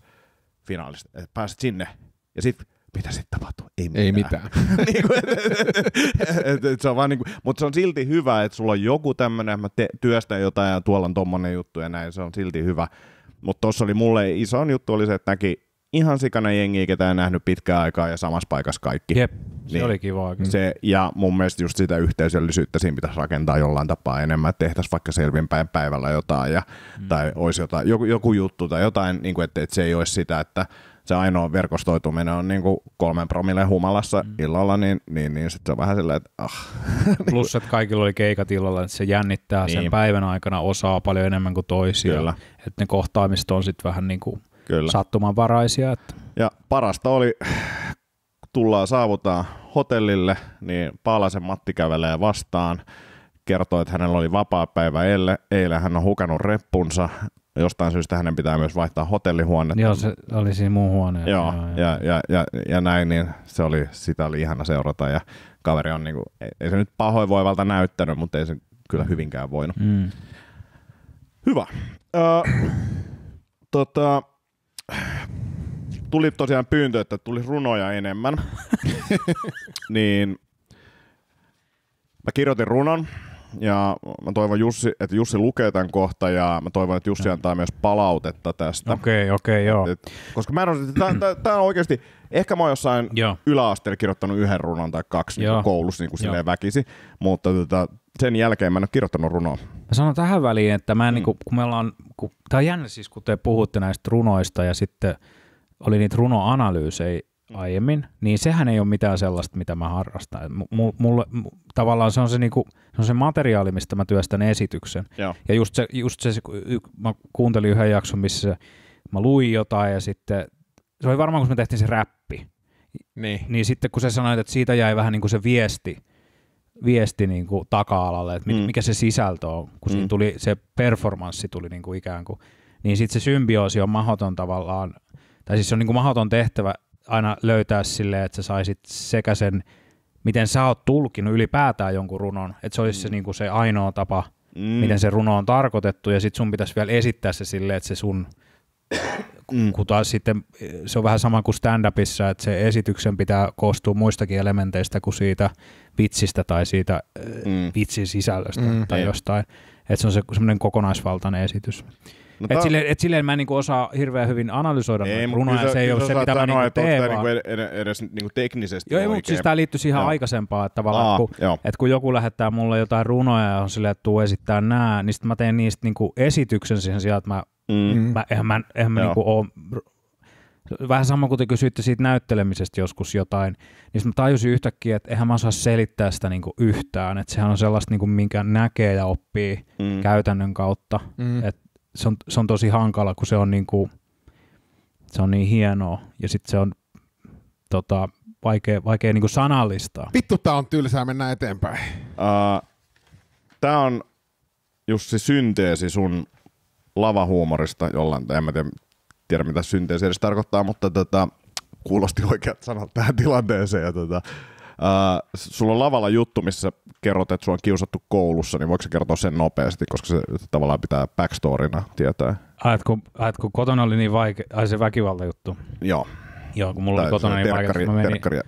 finaalista. Että pääset sinne ja sitten mitä sitten tapahtuu? Ei mitään. Ei mitään. niin kuin, et, et, et, et, se on niin kuin, mutta se on silti hyvä, että sulla on joku tämmöinen, mä te, työstän jotain ja tuolla on tommonen juttu ja näin, se on silti hyvä. Mutta tuossa oli mulle iso juttu oli se, että näki ihan sikana jengiä, ketä en nähnyt pitkään aikaa ja samassa paikassa kaikki. Jep, se niin, oli kiva. Se, ja mun mielestä just sitä yhteisöllisyyttä siinä pitäisi rakentaa jollain tapaa enemmän, että tehtäisiin vaikka selvinpäin päivällä jotain ja, mm. tai olisi jotain, joku, joku juttu tai jotain, niin kuin, että, että se ei olisi sitä, että se ainoa verkostoituminen on niin kuin kolmen promille humalassa mm. illalla, niin, niin, niin sitten se on vähän silleen, että ah. Plus, että kaikilla oli keikat illalla, että se jännittää niin. sen päivän aikana osaa paljon enemmän kuin toisia. Kyllä. Että ne kohtaamiset on sitten vähän niin kuin Kyllä. sattumanvaraisia. Että. Ja parasta oli, tullaan saavutaan hotellille, niin Paalasen Matti kävelee vastaan, kertoi, että hänellä oli vapaa päivä eilen, eilen hän on hukannut reppunsa, jostain syystä hänen pitää myös vaihtaa hotellihuonetta. Joo, se oli siinä muun huoneen. Joo, joo, ja, ja, ja, ja, näin, niin se oli, sitä oli ihana seurata. Ja kaveri on, kuin, niinku, ei, ei se nyt pahoinvoivalta näyttänyt, mutta ei se kyllä hyvinkään voinut. Mm. Hyvä. Ö, tota, tuli tosiaan pyyntö, että tuli runoja enemmän. niin mä kirjoitin runon ja mä toivon, Jussi, että Jussi lukee tämän kohta ja mä toivon, että Jussi antaa myös palautetta tästä. Okei, okay, okei, okay, joo. Et, koska mä en että tämä on oikeasti, ehkä mä oon jossain yläasteella kirjoittanut yhden runon tai kaksi niinku joo. niin koulussa niin kuin silleen väkisi, mutta tota, sen jälkeen mä en ole kirjoittanut runoa. Mä sanon tähän väliin, että mä en, mm. niin kuin, kun meillä on, tämä tää on jännä siis, kun te puhutte näistä runoista ja sitten oli niitä runoanalyysejä, Mm. aiemmin, niin sehän ei ole mitään sellaista, mitä mä harrastan. M- mulle, m- tavallaan se on se, niinku, se on se materiaali, mistä mä työstän esityksen. Joo. Ja just se, just se, mä kuuntelin yhden jakson, missä mä luin jotain ja sitten, se oli varmaan, kun me tehtiin se räppi. Niin. niin sitten kun sä sanoit, että siitä jäi vähän niin kuin se viesti, viesti niin kuin taka-alalle, että mm. mikä se sisältö on, kun mm. siinä tuli, se performanssi tuli niin kuin ikään kuin, niin sitten se symbioosi on mahdoton tavallaan, tai siis se on niin kuin mahdoton tehtävä aina löytää silleen, että sä saisit sekä sen, miten sä oot tulkinut ylipäätään jonkun runon, että se olisi mm. se, niin kuin se ainoa tapa, mm. miten se runo on tarkoitettu, ja sitten sun pitäisi vielä esittää se silleen, että se sun, mm. kun taas sitten se on vähän sama kuin stand-upissa, että se esityksen pitää koostua muistakin elementeistä kuin siitä vitsistä tai siitä äh, mm. vitsin sisällöstä mm. tai niin. jostain, että se on se, semmoinen kokonaisvaltainen esitys. No et, ta... silleen, et silleen mä en niinku osaa hirveän hyvin analysoida ei, runoja, se ei ole se, mitä mä niinku teen. Niinku vaan... Niinku edes niinku teknisesti Joo, mutta siis tää liittyy ihan no. aikaisempaan, että tavallaan, Aa, kun, et kun joku lähettää mulle jotain runoja ja on silleen, että tuu esittää nää, niin sitten mä teen niistä niinku esityksen siihen sijaan, että mä, mm. mm. mä, eihän mä, eihän mä niinku oon vähän sama kuin te kysyitte siitä näyttelemisestä joskus jotain, niin mä tajusin yhtäkkiä, että eihän mä osaa selittää sitä niinku yhtään, että sehän on sellaista, niinku, minkä näkee ja oppii mm. käytännön kautta, mm. että se on, se on tosi hankala, kun se on niin kuin, se on niin hienoa ja sitten se on tota, vaikea, vaikea niin kuin sanallistaa. Vittu, tämä on tylsää, mennään eteenpäin. Uh, tää on just se synteesi sun lavahuumorista jollain, en mä tiedä, tiedä mitä synteesi edes tarkoittaa, mutta tota, kuulosti oikeat sanat tähän tilanteeseen. Ja tota, Äh, sulla on lavalla juttu, missä kerrot, että sua on kiusattu koulussa, niin voiko kertoa sen nopeasti, koska se tavallaan pitää backstorina tietää? Ajat, kun, kun kotona oli niin vaikea, ai se juttu. Joo. Joo, kun mulla tai oli kotona niin vaikea, mä menin... terkkaria.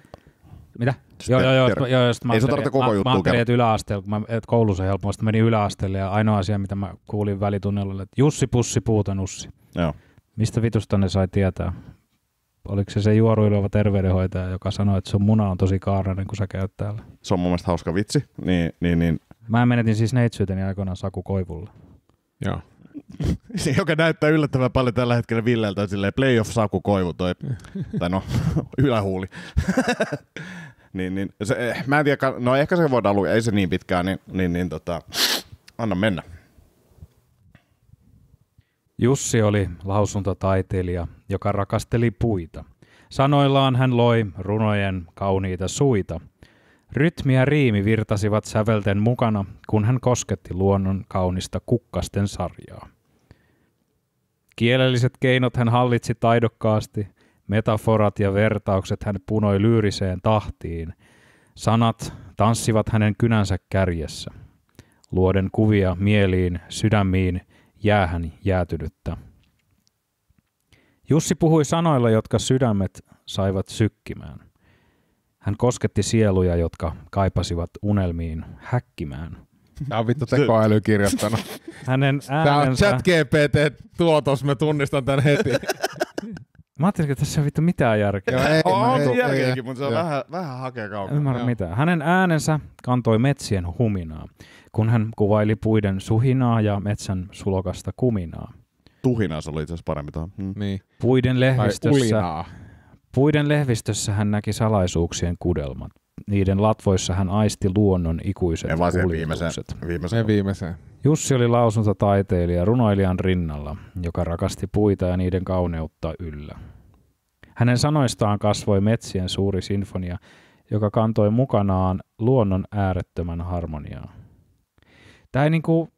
Mitä? Siis joo, joo, joo, joo, joo, joo, Ei se tarvitse koko juttu Mä ajattelin, että yläasteella, kun mä, et koulussa helposti menin yläasteelle ja ainoa asia, mitä mä kuulin välitunnella, oli, että Jussi Pussi joo, Joo. Mistä vitusta ne sai tietää? oliko se se juoruileva terveydenhoitaja, joka sanoi, että sun muna on tosi kaarnainen, kun sä käyt täällä. Se on mun mielestä hauska vitsi. Niin, niin, niin. Mä menetin siis neitsyyteni aikoinaan Saku Koivulle. Joo. Se, niin, joka näyttää yllättävän paljon tällä hetkellä Villeltä, silleen playoff Saku Koivu toi, tai no, ylähuuli. niin, niin, se, eh, mä en tiedä, no ehkä se voidaan lukea, ei se niin pitkään, niin, niin, niin tota, anna mennä. Jussi oli lausuntotaiteilija, joka rakasteli puita. Sanoillaan hän loi runojen kauniita suita. Rytmi ja riimi virtasivat sävelten mukana, kun hän kosketti luonnon kaunista kukkasten sarjaa. Kielelliset keinot hän hallitsi taidokkaasti, metaforat ja vertaukset hän punoi lyyriseen tahtiin. Sanat tanssivat hänen kynänsä kärjessä, luoden kuvia mieliin, sydämiin – jäähän jäätynyttä. Jussi puhui sanoilla, jotka sydämet saivat sykkimään. Hän kosketti sieluja, jotka kaipasivat unelmiin häkkimään – Tämä on vittu tekoäly kirjoittanut. Hänen äänensä... Tämä on chat GPT tuotos, mä tunnistan tämän heti. Mä ajattelin, että tässä ei vittu mitään järkeä. Joo, ei, on ei, järkeäkin, mutta se on vähän, vähän hakea kaukaa. Ymmärrän mitään. Hänen äänensä kantoi metsien huminaa kun hän kuvaili puiden suhinaa ja metsän sulokasta kuminaa. Tuhinaa se oli itse asiassa paremmin tuohon. Mm. Niin. Puiden lehvistössä, puiden lehvistössä hän näki salaisuuksien kudelmat. Niiden latvoissa hän aisti luonnon ikuiset Ne vaan viimeiseen, viimeiseen. viimeiseen. Jussi oli lausuntataiteilija runoilijan rinnalla, joka rakasti puita ja niiden kauneutta yllä. Hänen sanoistaan kasvoi metsien suuri sinfonia, joka kantoi mukanaan luonnon äärettömän harmoniaa. Tämä ei niinku...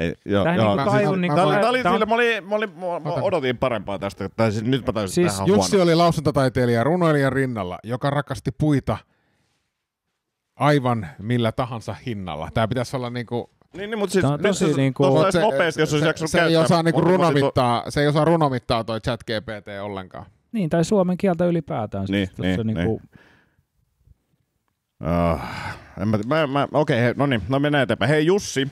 Ei, joo, Tämä joo. Niinku siis, niinku, siis- oli, oli, mä, mä, mä, mä odotin parempaa tästä. Tai siis nyt mä tajusin, siis, tähän Jussi huono. oli lausuntataiteilija runoilijan rinnalla, joka rakasti puita aivan millä tahansa hinnalla. Tämä pitäisi olla niinku niin, niin mutta siis, on tosi siis- niinku... Tuossa siis se, nopeasti, jos olisi jaksanut se, käyttää. Ei osaa niinku runomittaa, se ei osaa runomittaa toi chat GPT ollenkaan. Niin, tai suomen kieltä ylipäätään. Niin, siis, niin, niin. Niinku... Uh. Mä, mä, mä, okei, no niin, no mennään eteenpäin. Hei Jussi,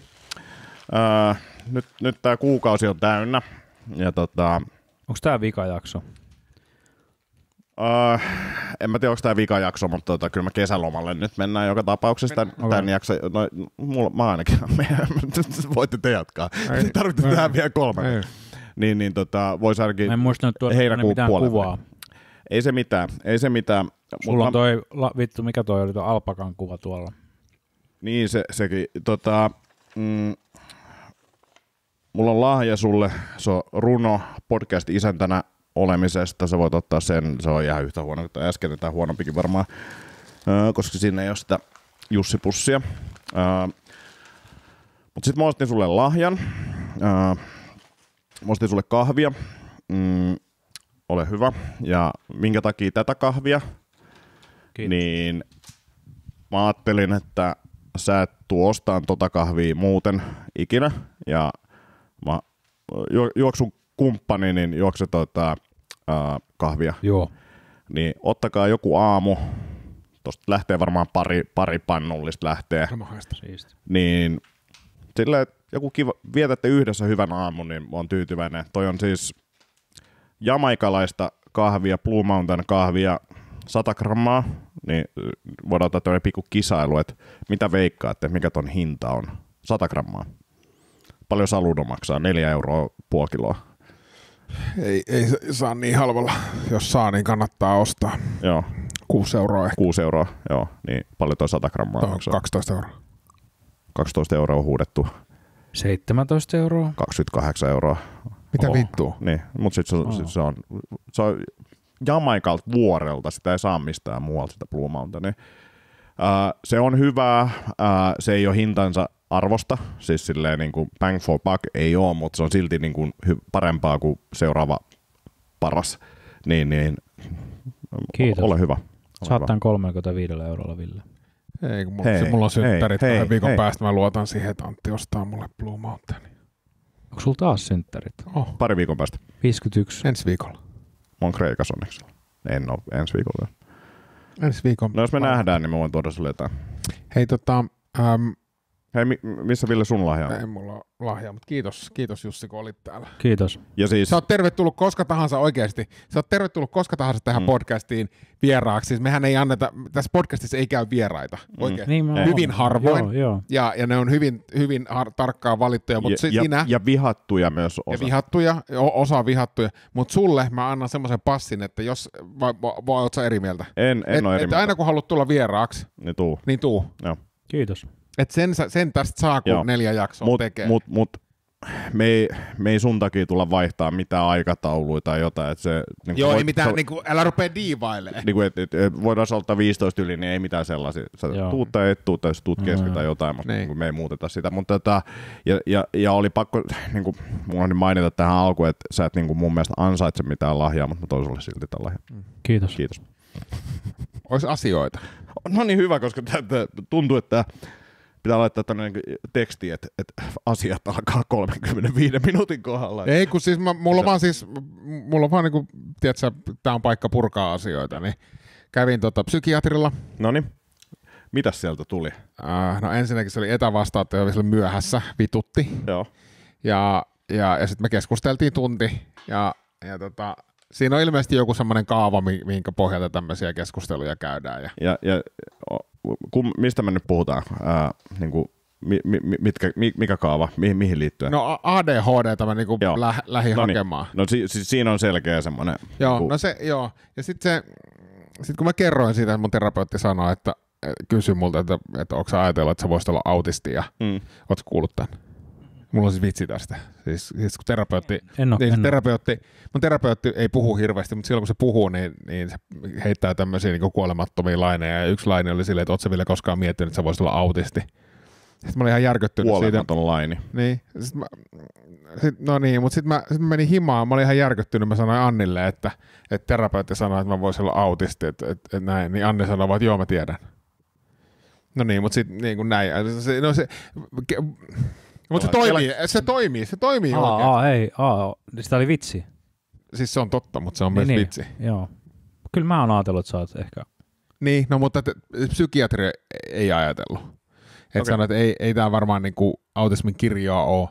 ää, äh, nyt, nyt tämä kuukausi on täynnä. Ja tota... Onko tämä vikajakso? Öö, äh, en mä tiedä, onko tämä vikajakso, mutta tota, kyllä mä kesälomalle nyt mennään joka tapauksessa tämän, okay. tämän jakso. No, mulla, mä ainakin, voitte te jatkaa. Tarvitte tähän vielä kolme. Niin, niin tota, voisi ainakin en muistanut tuoda heinäkuun mitään puolelle. kuvaa. Ei se mitään, ei se mitään. Sulla on toi, la, vittu, mikä toi oli tuo Alpakan kuva tuolla? Niin, se, sekin. Tota, mm, mulla on lahja sulle, se on runo podcast-isäntänä olemisesta, sä voit ottaa sen, se on ihan yhtä huono kuin äsken, tai huonompikin varmaan, öö, koska siinä ei ole sitä Jussi-pussia. Öö, Mutta sitten mä ostin sulle lahjan, öö, mä ostin sulle kahvia, mm, ole hyvä. Ja minkä takia tätä kahvia? Kiitos. Niin mä ajattelin, että sä et tuu ostaan tota kahvia muuten ikinä. Ja mä ju- juoksun kumppani, niin juokse tota, äh, kahvia. Joo. Niin ottakaa joku aamu, tosta lähtee varmaan pari, pari pannullista lähtee. Niin silleen, joku kiva, vietätte yhdessä hyvän aamun, niin mä oon tyytyväinen. Toi on siis jamaikalaista kahvia, Blue Mountain kahvia, 100 grammaa, niin voidaan ottaa tämmöinen pikku kisailu, että mitä veikkaatte, mikä ton hinta on? 100 grammaa. Paljon saludo maksaa? 4 euroa puokiloa. Ei, ei saa niin halvalla. Jos saa, niin kannattaa ostaa. Joo. 6 euroa ehkä. 6 euroa, joo. Niin paljon toi 100 grammaa toi maksaa? 12 euroa. 12 euroa on huudettu. 17 euroa. 28 euroa. Mitä oh, vittua? Niin, mutta sitten se, oh. sit se, on, se on Jamaikalta vuorelta, sitä ei saa mistään muualta sitä Blue Mountainia. Uh, äh, se on hyvää, uh, se ei ole hintansa arvosta, siis silleen niin kuin bang for buck ei ole, mutta se on silti niin kuin parempaa kuin seuraava paras. Niin, niin Kiitos. ole hyvä. Ole 35 eurolla, Ville. Ei, kun mulla, hei, se, mulla on syntärit hei, hei, viikon hei. päästä, mä luotan siihen, että Antti ostaa mulle Blue Mountainin. Onko sulla taas synttärit? Oh. Pari viikon päästä. 51. Ensi viikolla. Mä oon Kreikas onneksi. En ole ensi viikolla. Ensi viikolla. No jos me Vai. nähdään, niin mä voin tuoda sulle jotain. Hei tota, äm, Hei, missä Ville sun lahja on? Ei mulla lahja, mutta kiitos, kiitos Jussi, kun olit täällä. Kiitos. Ja siis... Sä oot tervetullut koska tahansa oikeasti. Sä oot tervetullut koska tahansa tähän mm. podcastiin vieraaksi. Siis mehän ei anneta, tässä podcastissa ei käy vieraita. Mm. Oikein. Niin, hyvin harvoin. Joo, joo. Ja, ja, ne on hyvin, hyvin har- tarkkaan valittuja. Mutta ja, sinä, ja, ja, vihattuja myös osa. Ja vihattuja, osa vihattuja. Mutta sulle mä annan semmoisen passin, että jos, vai, vai, vai oot sä eri mieltä? En, en et, ole eri et mieltä. aina kun haluat tulla vieraaksi, niin tuu. Niin tuu. Joo. Kiitos. Et sen, sen tästä saa, kun Joo. neljä jaksoa mut, tekee. Mut, mut, me ei, me ei sun takia tulla vaihtaa mitään aikatauluja tai jotain. Että se, niin Joo, voit, ei mitään, se, niin kuin, älä rupea diivailemaan. Niin kuin, et, et, et, voidaan solttaa 15 yli, niin ei mitään sellaisia. tuut tai et tuut, jos tuut kesken mm. tai jotain, mutta niin. Niin me ei muuteta sitä. Mutta tota, että ja, ja, ja oli pakko, niin kuin, mun on mainita tähän alkuun, että sä et niin kuin mun mielestä ansaitse mitään lahjaa, mutta mä toin sulle silti tällä lahjaa. Mm. Kiitos. Kiitos. Ois asioita. No niin hyvä, koska tuntuu, että pitää laittaa tämmöinen niinku teksti, että, että asiat alkaa 35 minuutin kohdalla. Ei kun siis mä, mulla on vaan siis, mulla on vaan kuin niinku, tiedätkö, tää on paikka purkaa asioita, niin kävin tota psykiatrilla. No niin. Mitäs sieltä tuli? Äh, no ensinnäkin se oli joka oli myöhässä, vitutti. Joo. Ja, ja, ja sitten me keskusteltiin tunti ja, ja tota, Siinä on ilmeisesti joku semmoinen kaava, minkä pohjalta tämmöisiä keskusteluja käydään. Ja, ja, ja kun, mistä me nyt puhutaan? Ää, niin kuin, mi, mi, mitkä, mi, mikä kaava, mihin, mihin liittyen? No ADHD tämä niin kuin lä, lähi no hakemaan. Niin. No si, si, siinä on selkeä semmoinen. Joo, kuin... Niinku- no se, joo. Ja sitten se, sit kun mä kerroin siitä, mun terapeutti sanoi, että kysyi multa, että, että onko sä ajatellut, että sä voisit olla autisti ja mm. ootko kuullut tämän? Mulla on siis vitsi tästä. Siis, siis kun terapeutti, en ole, niin, en siis terapeutti, mun terapeutti ei puhu hirveästi, mutta silloin kun se puhuu, niin, niin se heittää tämmöisiä niin kuolemattomia laineja. Ja yksi laine oli silleen, että ootko vielä koskaan miettinyt, että sä voisit olla autisti. Sitten mä olin ihan järkyttynyt Kuolematon siitä. laini. Niin. Sit mä, sit, no niin, mutta sitten mä, sit mä menin himaan, mä olin ihan järkyttynyt, mä sanoin Annille, että, että terapeutti sanoi, että mä voisin olla autisti, että, että, että näin. Niin Anni sanoi, että joo mä tiedän. No niin, mutta sitten niin kuin näin. No se, mutta se toimii, se toimii, se toimii aa, oikein. Aa, ei, aa, niin sitä oli vitsi. Siis se on totta, mutta se on niin, myös niin, vitsi. Joo. Kyllä mä oon ajatellut, että sä oot ehkä... Niin, no mutta te, psykiatri ei ajatellut. Että okay. sanoi, että ei, ei tämä varmaan niinku autismin kirjoa ole.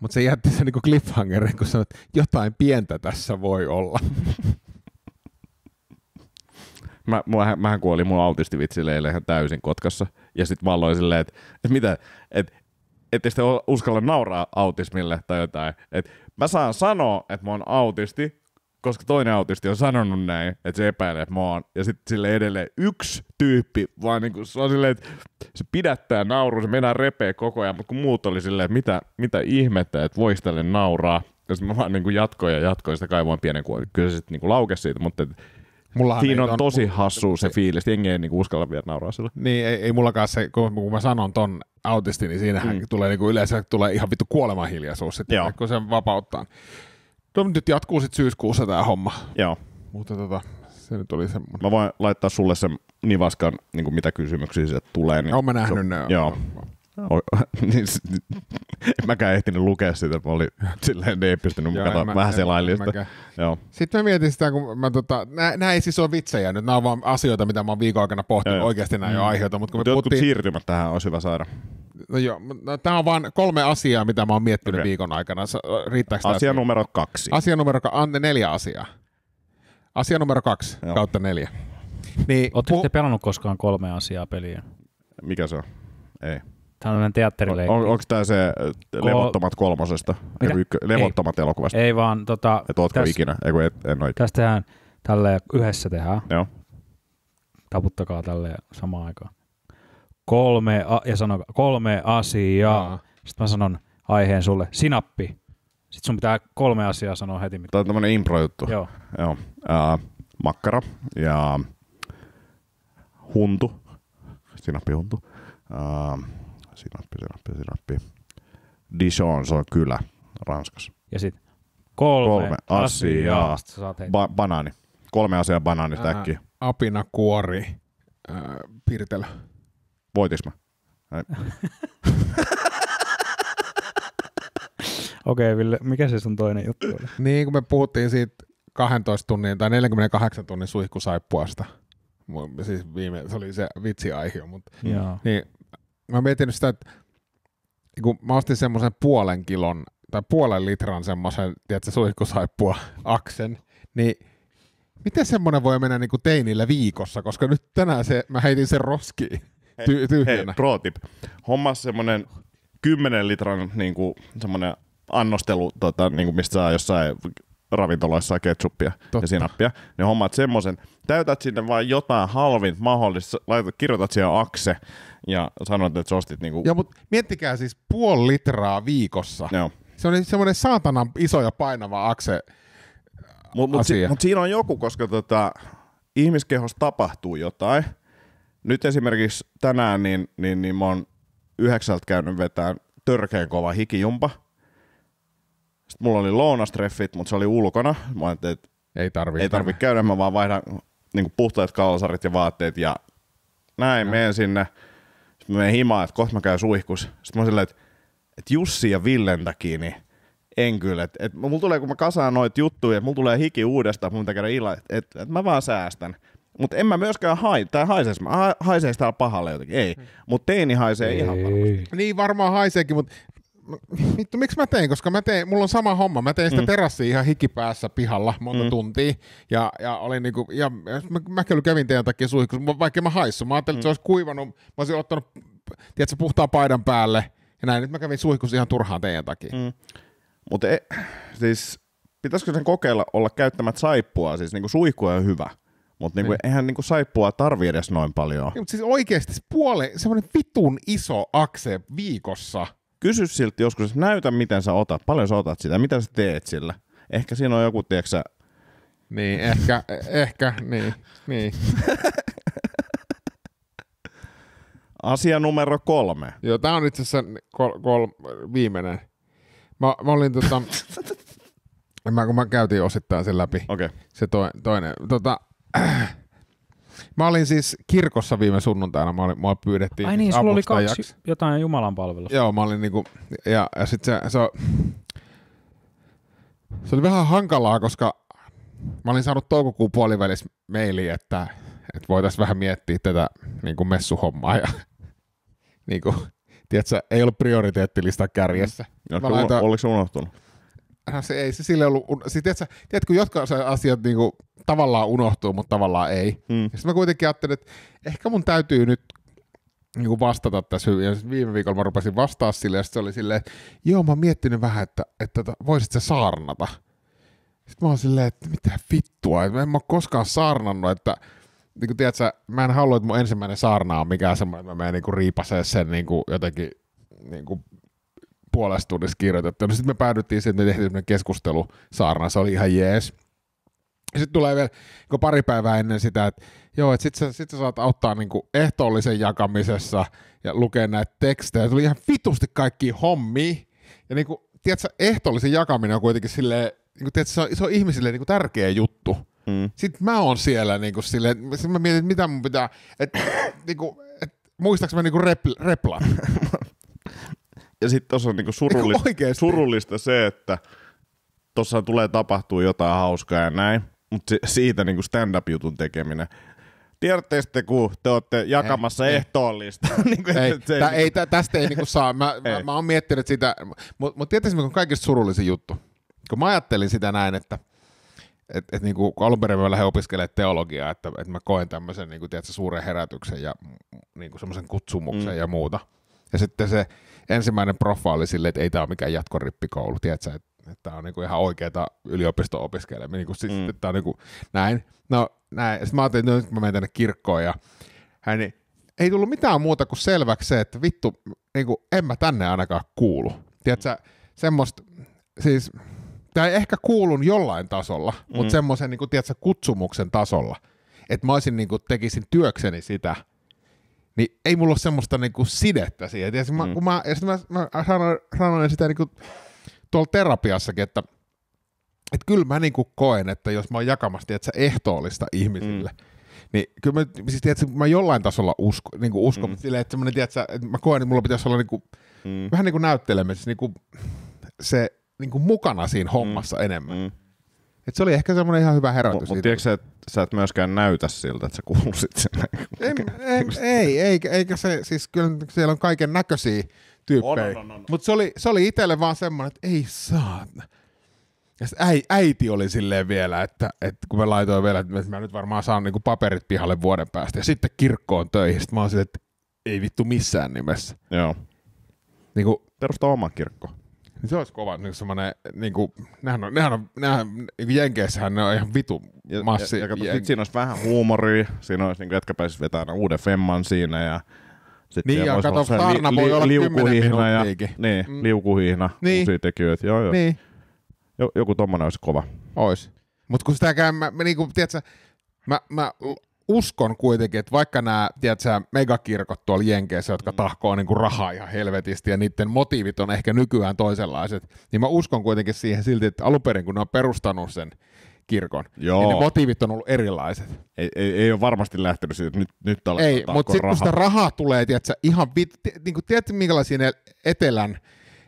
Mutta se jätti sen niinku cliffhangerin, kun sanoi, että jotain pientä tässä voi olla. mä, mähän, mähän kuoli mun autistivitsille ihan täysin Kotkassa. Ja sitten mä aloin silleen, että, että mitä, että ettei sitten uskalla nauraa autismille tai jotain. Et mä saan sanoa, että mä oon autisti, koska toinen autisti on sanonut näin, että se epäilee, että mä oon. Ja sitten sille edelleen yksi tyyppi, vaan niinku, se on silleen, että se pidättää nauru, se mennään repee koko ajan, mutta kun muut oli silleen, että mitä, mitä ihmettä, että voisi tälle nauraa. Ja sitten mä vaan niinku jatkoin ja jatkoin sitä kaivoin pienen kuolen. Kyllä se sitten niinku laukesi siitä, mutta et, Mullahan Siinä on, on tosi hassu se fiilis, jengi ei niinku uskalla vielä nauraa sillä. Niin, ei, ei mullakaan se, kun, kun mä sanon ton autisti, niin siinähän mm. tulee niinku yleensä tulee ihan vittu kuoleman hiljaisuus sit, kun sen vapauttaa. No nyt jatkuu sitten syyskuussa tämä homma. Joo. Mutta tota, se nyt oli semmoinen. Mä voin laittaa sulle sen nivaskan, niin mitä kysymyksiä sieltä tulee. Niin Olen mä nähnyt se, ne. Joo. joo. niin, en mäkään ehtinyt lukea sitä, mä olin silleen, ei pystynyt Joo, katsoa mä, vähän selaillista. Joo. Sitten mä mietin sitä, kun mä tota, nää, ei siis ole vitsejä nyt, nämä on vaan asioita, mitä mä oon viikon aikana pohtinut, oikeasti nämä mm. jo aiheita. Mutta kun Mut me puhuttiin... siirtymät tähän olisi hyvä saada. No joo, no, tämä on vain kolme asiaa, mitä mä oon miettinyt okay. viikon aikana. Riittääkö Asia tämän? numero kaksi. Asia numero kaksi, Anne neljä asiaa. Asia numero kaksi joo. kautta neljä. Niin, Oletteko puh- te pelannut koskaan kolme asiaa peliä? Mikä se on? Ei. Tällainen teatterileikki. On, onko tämä se äh, Ko- Levottomat kolmosesta? Eiku, levottomat ei, elokuvasta? Ei vaan. Tota, et ootko täs, ikinä? Eiku, et, en ole Tässä tehdään tälle yhdessä tehdään. Joo. Taputtakaa tälle samaan aikaan. Kolme, a, ja sano, kolme asiaa. Aa. Sitten mä sanon aiheen sulle. Sinappi. Sitten sun pitää kolme asiaa sanoa heti. Mitkä... Tämä on tämmöinen impro-juttu. Joo. Joo. Äh, makkara ja huntu. huntu. Äh, Sinappi, sinappi, sinappi. Dijon, se on kylä Ranskassa. Ja sitten kolme, kolme asiaa. asiaa. Ba- banaani. Kolme asiaa banaani äkkiä. Apina, kuori, äh, pirtelö. Voitis mä? Okei, okay, Ville, mikä se sun toinen juttu oli? niin, kun me puhuttiin siitä 12 tunnin tai 48 tunnin suihkusaippuasta. Siis viime, se oli se vitsiaihe, mutta niin, mä mietin sitä, että kun mä ostin semmoisen puolen kilon tai puolen litran semmoisen, tiedätkö, suihkusaippua aksen, niin miten semmoinen voi mennä niin kuin teinillä viikossa, koska nyt tänään se, mä heitin sen roskiin ty- tyhjänä. Hei, pro tip. Homma semmoinen 10 litran niin kuin, semmoinen annostelu, tota, niin kuin mistä saa jossain ravintoloissa ja ketsuppia Totta. ja sinappia, niin hommaat semmoisen, täytät sinne vain jotain halvin mahdollista, laitat, kirjoitat siihen akse ja sanot, että ostit niinku... Ja mut miettikää siis puoli litraa viikossa. Joo. Se on semmoinen saatanan iso ja painava akse Mutta mut, si- mut siinä on joku, koska tota, ihmiskehossa tapahtuu jotain. Nyt esimerkiksi tänään niin, niin, niin mä oon yhdeksältä käynyt vetään törkeän kova hikijumpa – sitten mulla oli lounastreffit, mutta se oli ulkona. Mä ajattelin, että ei tarvitse ei tarvi käydä, mä vaan vaihdan niin puhtaat kalsarit ja vaatteet ja näin, no. menen sinne. Sitten mä menen himaan, että kohta mä käyn suihkus. Sitten mä silleen, että, että Jussi ja Villen takia, niin en kyllä. Et, et, mulla tulee, kun mä kasaan noita juttuja, mulla tulee hiki uudestaan, mun pitää käydä illa, että et, et mä vaan säästän. Mutta en mä myöskään hai, tai haisees, mä haisees täällä pahalle jotenkin, ei. Hmm. Mutta teini haisee ei. ihan varmasti. Niin varmaan haiseekin, mutta vittu, miksi mä tein, koska mä tein, mulla on sama homma, mä tein sitä mm. terassia ihan hikipäässä pihalla monta mm. tuntia, ja, ja olin niinku, ja, mä, mä kyllä kävin teidän takia suihkussa, vaikka mä haissu, mä ajattelin, että se mm. olisi kuivannut, mä olisin ottanut, tiedätkö, puhtaan paidan päälle, ja näin, nyt mä kävin suihkussa ihan turhaan teidän takia. Mm. Mutta e, siis, pitäisikö sen kokeilla olla käyttämät saippua, siis niinku suihku on hyvä, mutta niinku, niin. eihän niinku saippua tarvi edes noin paljon. Niin, mutta siis oikeasti puole, semmoinen vitun iso akse viikossa – kysy silti joskus, että näytä miten sä otat, paljon sä otat sitä, mitä sä teet sillä. Ehkä siinä on joku, tiedätkö Niin, ehkä, ehkä, niin, niin. Asia numero kolme. Joo, tää on itse asiassa kol, kol, viimeinen. Mä, mä olin tota, mä, kun mä käytiin osittain sen läpi. Okei. Okay. Se to, toinen. Tota, Mä olin siis kirkossa viime sunnuntaina, mä olin, mua pyydettiin Ai niin, sulla oli kaksi jotain Jumalan palvelusta. Joo, mä olin niinku, ja, ja sit se, se, se oli vähän hankalaa, koska mä olin saanut toukokuun puolivälis maili, että, että voitaisiin vähän miettiä tätä niin kuin messuhommaa ja niinku kuin, tiedätkö, ei ollut prioriteettilista kärjessä. Mm. laitan, oliko se unohtunut? No se ei, se sille ollut, siis tiedätkö, tiedätkö jotka asiat niinku tavallaan unohtuu, mutta tavallaan ei. Hmm. Sitten mä kuitenkin ajattelin, että ehkä mun täytyy nyt niin vastata tässä hyvin. Ja viime viikolla mä rupesin vastaa sille, ja se oli silleen, että joo, mä oon miettinyt vähän, että, että, tota, voisit sä saarnata. Sitten mä oon silleen, että mitä vittua, että en mä koskaan saarnannut, että niin kuin, tiedätkö, mä en halua, että mun ensimmäinen saarna on mikään semmoinen, että mä menen niin riipasee sen niin kuin, jotenkin niin kuin, puolestunnissa kirjoitettu. No sitten me päädyttiin siihen, että me tehtiin semmoinen keskustelu saarna, se oli ihan jees sitten tulee vielä niin pari päivää ennen sitä, että joo, että sitten sä, sit sä saat auttaa niin kuin ehtoollisen jakamisessa ja lukea näitä tekstejä. Tuli ihan vitusti kaikki hommi Ja niin kuin, tiedätkö, ehtoollisen jakaminen on kuitenkin sille, niin kuin, tiedätkö, se, on, se on ihmisille niin kuin tärkeä juttu. Mm. Sitten mä oon siellä niin kuin silleen, sitten mä mietin, että mitä mun pitää, että niin kuin, et, niinku, muistaakseni mä niin kuin repl- replan. ja sitten tuossa on niinku, niinku surullista, surullista se, että tuossa tulee tapahtuu jotain hauskaa ja näin mutta siitä niin kuin stand-up-jutun tekeminen. Tiedätte sitten, kun te olette jakamassa ei, ehtoollista. niin kuin, ei, niinku, se tä, ei, niin kuin... tästä ei niin kuin saa. Mä, mä, mä oon miettinyt sitä, mutta mut tietysti on kaikista surullisin juttu. Kun mä ajattelin sitä näin, että et, et niin kuin alun perin mä lähden opiskelemaan teologiaa, että et mä koen tämmöisen niin kuin, tiedätkö, suuren herätyksen ja niin kuin semmoisen kutsumuksen mm. ja muuta. Ja sitten se ensimmäinen proffa oli silleen, että ei tämä ole mikään jatkorippikoulu, tiedätkö, että tämä on niinku ihan oikeaa yliopisto-opiskelemista. Niinku, siis, mm. Tämä on niinku, näin. No, näin. Sitten mä ajattelin, että nyt mä menen tänne kirkkoon ja hän ei tullut mitään muuta kuin selväksi se, että vittu, niinku, en mä tänne ainakaan kuulu. Tiedätkö, semmoista, siis tai ehkä kuulun jollain tasolla, mm. mutta semmoisen niin kuin, tiedätkö, kutsumuksen tasolla, että mä olisin, niin kuin, tekisin työkseni sitä, niin ei mulla ole semmoista niin kuin, sidettä siihen. Ja, mm. mä, kun mä, ja sitten mä, mä sanoin, sanoin sitä niin kuin, tuolla terapiassakin, että et kyllä mä niinku koen, että jos mä oon jakamassa tietysti, ehtoollista ihmisille, mm. niin kyllä mä, siis, tiedätkö, mä jollain tasolla usko, kuin niinku uskon, mm. silleen, että, semmoinen, tiedätkö, että mä koen, että mulla pitäisi olla kuin, niinku mm. vähän niin kuin niin kuin se niin kuin mukana siinä hommassa mm. enemmän. Mm. Et se oli ehkä semmoinen ihan hyvä herätys. Mutta tiedätkö sä, että sä et myöskään näytä siltä, että sä kuulusit sen? ei, ei, ei, eikä se, siis kyllä siellä on kaiken näköisiä tyyppejä. On, on, on, on. Mutta se oli, se oli itselle vaan semmoinen, että ei saa. Ja äi, äiti oli silleen vielä, että, että kun mä laitoin vielä, että mä nyt varmaan saan niinku paperit pihalle vuoden päästä. Ja sitten kirkkoon töihin. Sitten mä oon silleen, että ei vittu missään nimessä. Joo. Niinku, perustaa oma kirkko. Niin se olisi kova, niin semmoinen, niin kuin, nehän on, nehän on, nehän, niin kuin Jenkeissähän ne on ihan vitu massi. Ja, ja, ja kato, sit siinä olisi vähän huumoria, siinä olisi, niin kuin, jätkä pääsisi vetämään uuden femman siinä ja sitten niin, ja kato, Starna li, voi li, olla liukuhihna ja, niin, mm. liukuhihna niin. musiikintekijöitä. Joo, joo. Niin. Joku tommonen olisi kova. Ois. Mutta kun sitäkään, mä, mä, niin kuin, tiedätkö, mä, mä uskon kuitenkin, että vaikka nämä tiedätkö, megakirkot tuolla Jenkeissä, jotka mm. tahkoo niin kuin rahaa ihan helvetisti ja niiden motiivit on ehkä nykyään toisenlaiset, niin mä uskon kuitenkin siihen silti, että alun perin kun ne on perustanut sen, kirkon. Joo. Niin ne motiivit on ollut erilaiset. Ei, ei, ei ole varmasti lähtenyt siitä, että nyt, nyt aletaan Ei, mutta sitten kun sitä rahaa tulee, tiedätkö, ihan, niin kuin, tiedätkö minkälaisia ne etelän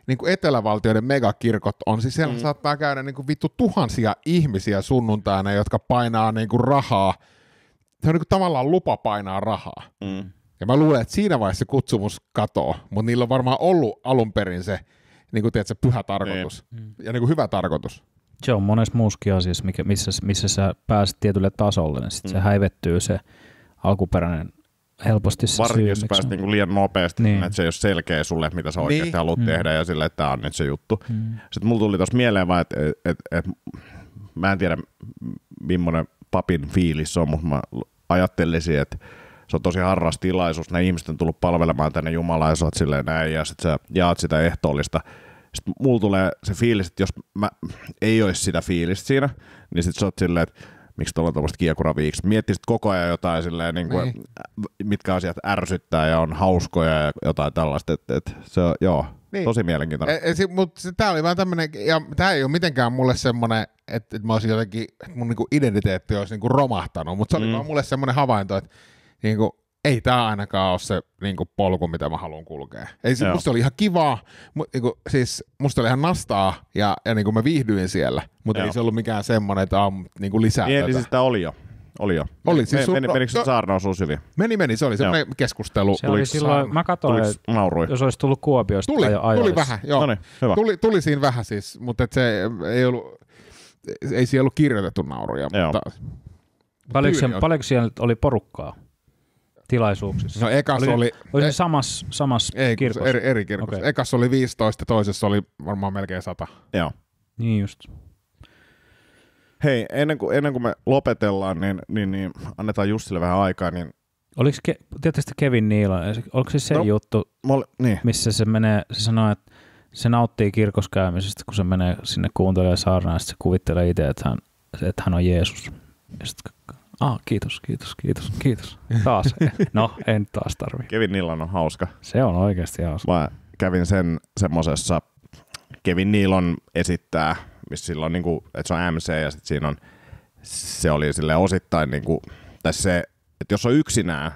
niin kuin etelävaltioiden megakirkot on, siis siellä mm. saattaa käydä niin kuin vittu tuhansia ihmisiä sunnuntaina, jotka painaa niin kuin rahaa. Se on niin kuin tavallaan lupa painaa rahaa. Mm. Ja mä luulen, että siinä vaiheessa se kutsumus katoo, mutta niillä on varmaan ollut alun perin se, niin kuin tiedät, se pyhä tarkoitus Mm. ja niin kuin hyvä tarkoitus. Se on monessa muuskin asiassa, mikä, missä, missä sä pääset tietylle tasolle, niin sit mm. se häivettyy se alkuperäinen helposti se Varsinkin, syy, jos niinku liian nopeasti, niin. että se ei ole selkeä sulle, mitä sä niin. oikeasti niin. haluat mm. tehdä ja sille, että tämä on nyt se juttu. Mm. Sitten mulla tuli tuossa mieleen vaan, että et, et, et, mä en tiedä millainen papin fiilis on, mutta mä ajattelisin, että se on tosi harras tilaisuus, ne ihmiset on tullut palvelemaan tänne Jumalaa ja sä oot silleen näin ja sit sä jaat sitä ehtoollista sitten mulla tulee se fiilis, että jos mä ei olisi sitä fiilistä siinä, niin sitten sä oot silleen, että miksi tuolla on tuommoista kiekuraviiksi. Miettisit koko ajan jotain silleen, niinku, niin kuin, äh, mitkä asiat ärsyttää ja on hauskoja ja jotain tällaista. että että se on, joo, niin. tosi mielenkiintoinen. E, e, si, mutta tämä oli vähän tämmöinen, ja tämä ei ole mitenkään mulle semmoinen, että, että mä olisin jotenkin, että mun niinku identiteetti olisi niinku romahtanut, mutta se oli mm. vaan mulle semmoinen havainto, että niinku, ei tämä ainakaan ole se niin kuin, polku, mitä mä haluan kulkea. Ei, se, musta oli ihan kivaa, mu, niin kuin, siis musta oli ihan nastaa ja, ja niin kuin mä viihdyin siellä, mutta Joo. ei se ollut mikään semmoinen, että on niin kuin lisää niin, tätä. Siis tämä oli jo. Oli jo. Oli, siis sun, meni, no, menikö no, saarna osuus hyvin? Meni, meni, se oli semmoinen joo. keskustelu. Se oli silloin, mä katsoin, että jos olisi tullut Kuopiosta tuli, ajo, tuli vähän, joo. Noniin, hyvä. Tuli, tuli siinä vähän siis, mutta se ei ollut, ei siellä ollut kirjoitettu nauruja. Mutta, paljonko, siellä, paljonko siellä oli porukkaa? tilaisuuksissa? No ekas oli... oli se e- samassa samas ei, kirkossa? Eri, eri kirkossa. Okay. Ekas oli 15, toisessa oli varmaan melkein 100. Joo. Niin just. Hei, ennen kuin, ennen kuin me lopetellaan, niin, niin, niin annetaan Jussille vähän aikaa, niin Oliko ke, tietysti Kevin Niila, oliko se se no, juttu, oli, niin. missä se menee, se sanoo, että se nauttii kirkoskäymisestä, kun se menee sinne kuuntelemaan saarnaa, ja se kuvittelee itse, että hän, että hän on Jeesus. Ja sitten Ah, kiitos, kiitos, kiitos, kiitos. Taas. No, en taas tarvi. Kevin nilan on hauska. Se on oikeasti hauska. Mä kävin sen semmosessa, Kevin Niilon esittää, missä silloin, niin kuin, että se on MC ja sitten siinä on, se oli sille osittain, niin kuin, tai se, että jos on yksinään,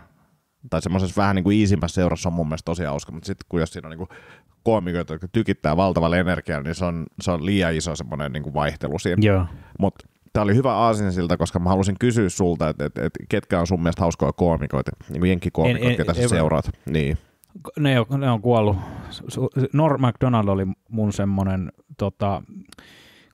tai semmoisessa vähän niin kuin iisimmässä seurassa on mun mielestä tosi hauska, mutta sitten kun jos siinä on niin kuin koomikoita, jotka tykittää valtavalla energialla, niin se on, se on liian iso semmoinen niin kuin vaihtelu siinä. Mutta tämä oli hyvä aasinsilta, koska mä halusin kysyä sulta, että et, et, ketkä on sun mielestä hauskoja koomikoita, niin kuin jenkkikoomikoita, ketä sä seuraat. Niin. Ne, on, ne on kuollut. Norm MacDonald oli mun semmoinen, tota,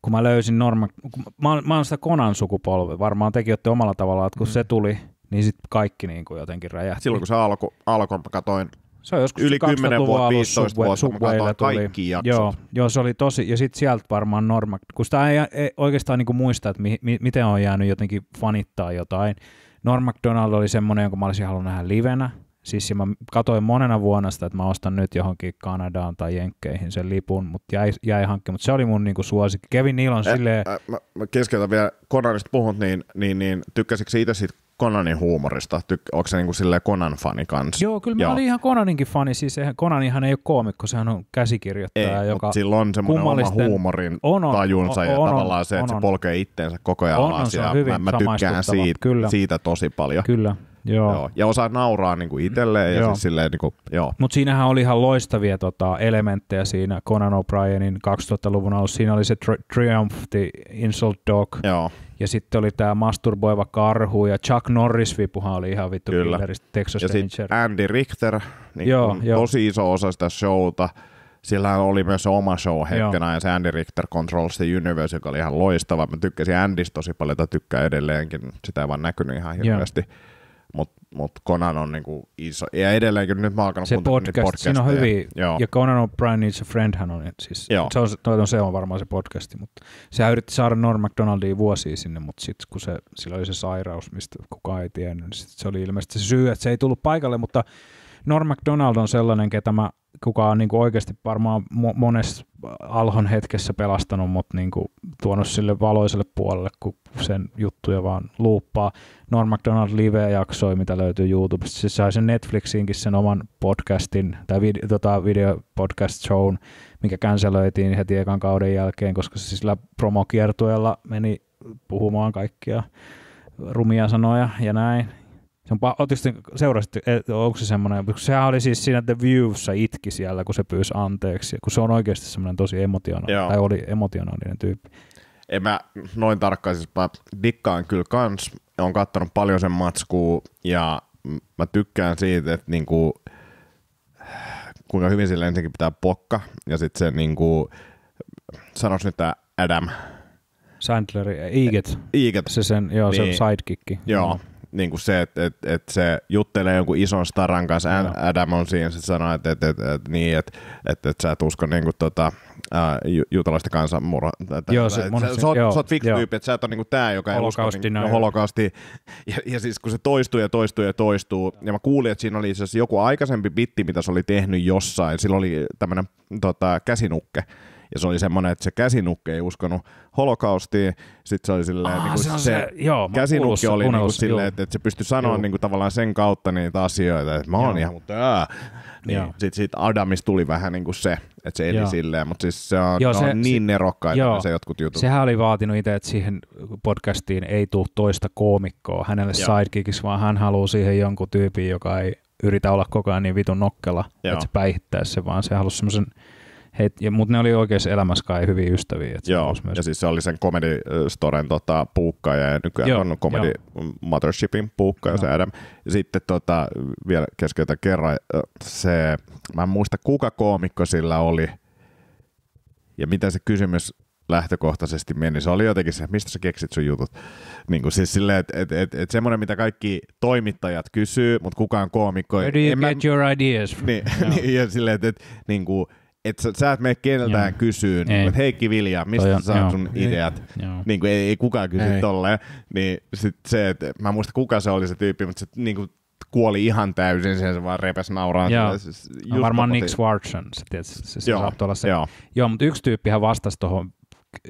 kun mä löysin Norm, mä, mä oon sitä Konan sukupolvi, varmaan tekin olette omalla tavallaan, että kun mm. se tuli, niin sitten kaikki niin kuin jotenkin räjähti. Silloin kun se alkoi, alko, alko mä katoin se on joskus Yli 10 vuotta, 15 vuotta, subway, mä tuli. kaikki jaksot. Joo, joo, se oli tosi, ja sitten sieltä varmaan Norma, kun sitä ei, ei oikeastaan niinku muista, että mi, mi, miten on jäänyt jotenkin fanittaa jotain. Norm MacDonald oli semmoinen, jonka mä olisin halunnut nähdä livenä, siis mä katsoin monena vuonna sitä, että mä ostan nyt johonkin Kanadaan tai Jenkkeihin sen lipun, mutta jäi, jäi hankki. mutta se oli mun niinku suosikki. Kevin Neal silleen... mä, mä keskeytän vielä, Konarista puhut, niin, niin, niin tykkäsitkö itse siitä Konanin huumorista? Tyk- onko se niin kuin silleen konan fani kanssa? Joo, kyllä mä Joo. olin ihan Konaninkin fani. Siis konan ihan ei ole koomikko, sehän on käsikirjoittaja, ei, joka sillä on semmoinen oma huumorin on, on, tajunsa on, on, ja on, tavallaan on, se, että on, se polkee itteensä koko ajan on, alas. On, ja hyvin mä, mä tykkään siitä, kyllä. siitä tosi paljon. Kyllä. Joo. joo. Ja osaa nauraa niin kuin itselleen. Ja Siis silleen, niin kuin, joo. Mutta siinähän oli ihan loistavia tota, elementtejä siinä Conan O'Brienin 2000-luvun alussa. Siinä oli se tri- Triumph, the Insult Dog. Joo ja sitten oli tämä masturboiva karhu, ja Chuck Norris vipuhan oli ihan vittu Kyllä. killeristä Texas Ja sitten Andy Richter, niin joo, on joo. tosi iso osa sitä showta, sillä oli myös oma show hetkenä, ja se Andy Richter Controls the Universe, joka oli ihan loistava. Mä tykkäsin Andystä tosi paljon, tai tykkää edelleenkin, sitä ei vaan näkynyt ihan hirveästi. Joo mutta mut Conan on niinku iso. Ja edelleenkin nyt mä alkanut se podcast, podcasteja. siinä on hyviä. Joo. Ja Conan Brian Needs a Friend hän on, siis, se, on, no, se on varmaan se podcasti, mutta sehän yritti saada Norm MacDonaldia vuosia sinne, mutta sitten kun se, sillä oli se sairaus, mistä kukaan ei tiennyt, niin sit se oli ilmeisesti se syy, että se ei tullut paikalle, mutta Norm MacDonald on sellainen, ketä mä kuka on niin kuin oikeasti varmaan monessa alhon hetkessä pelastanut, mutta niin kuin tuonut sille valoiselle puolelle, kun sen juttuja vaan luuppaa. Norm MacDonald Live-jaksoi, mitä löytyy YouTubesta. se siis sai sen Netflixiinkin sen oman podcastin, tai vid- tota podcast shown, mikä känselöitiin heti ekan kauden jälkeen, koska se sillä promokiertueella meni puhumaan kaikkia rumia sanoja ja näin. Se on, ootteko seurasit, onko se semmoinen, sehän oli siis siinä The Viewssa itki siellä, kun se pyysi anteeksi, kun se on oikeasti semmoinen tosi emotionaalinen, tai oli emotionaalinen tyyppi. En mä noin tarkkaan, siis mä dikkaan kyllä kans, on kattanut paljon sen matskuu ja mä tykkään siitä, että niinku, kuinka hyvin sille ensinnäkin pitää pokka ja sitten se niinku, sanois nyt tämä Adam. Sandler, Iget. Iget. Se sen, joo, niin. se sidekick. Joo, niin kuin se, että et, et se juttelee jonkun ison staran kanssa, no. Adam on siinä, että sanoo, että et, et, et, niin, että et, et sä et usko niin kuin, tota, ä, juutalaista kansanmurhaa. Joo, se, on sä, sä, joo, sä oot fiksu tyyppi, että sä et ole niin tämä, joka ei usko niin, holokausti. Ja, ja siis kun se toistuu ja toistuu ja toistuu, ja mä kuulin, että siinä oli siis joku aikaisempi bitti, mitä se oli tehnyt jossain, sillä oli tämmöinen tota, käsinukke, ja se oli semmoinen, että se käsinukke ei uskonut holokaustiin, sitten se oli silleen, Aa, ah, niin kuin se, se, se joo, käsinukke oli niin kuin silleen, että, että se pystyi sanoa niin kuin tavallaan sen kautta niitä asioita, että mä oon ihan, mutta ää. Niin sitten sit Adamista tuli vähän niin kuin se, että se eli silleen, mutta siis se on, joo, se, on niin nerokkaita joo, se jotkut jutut. Sehän oli vaatinut itse, että siihen podcastiin ei tule toista koomikkoa hänelle joo. sidekickiksi, vaan hän haluaa siihen jonkun tyypin, joka ei yritä olla koko ajan niin vitun nokkela, Joo. että se päihittää se, vaan se halusi semmoisen mutta ne oli oikeassa elämässä kai hyviä ystäviä. Et Joo, myös... ja siis se oli sen Comedy äh, Storen tota, puukka ja nykyään Joo, on Comedy jo. Mothershipin puukka se Adam. Sitten tota, vielä keskeltä kerran, äh, se, mä en muista kuka koomikko sillä oli ja mitä se kysymys lähtökohtaisesti meni. Se oli jotenkin se, mistä sä keksit sun jutut. Niin kuin siis silleen, että et, et, et semmoinen, mitä kaikki toimittajat kysyy, mutta kukaan koomikko... Where do you get mä... your ideas from? Niin, no. ja silleen, että et, niin kuin, että sä, sä et mene keneltään Joo. kysyyn, että Heikki Vilja, mistä on, sä saat sun niin. ideat? Joo. Niin kuin ei, ei kukaan kysy ei. tolleen. Niin sit se, että mä en muista kuka se oli se tyyppi, mutta se niin kuin kuoli ihan täysin, sen se vaan repäs nauraa. Joo. Siis no, varmaan Nick Swartzen, se, tietysti, se, se Joo. Olla se. Joo. Joo, mutta yksi tyyppihän vastasi tuohon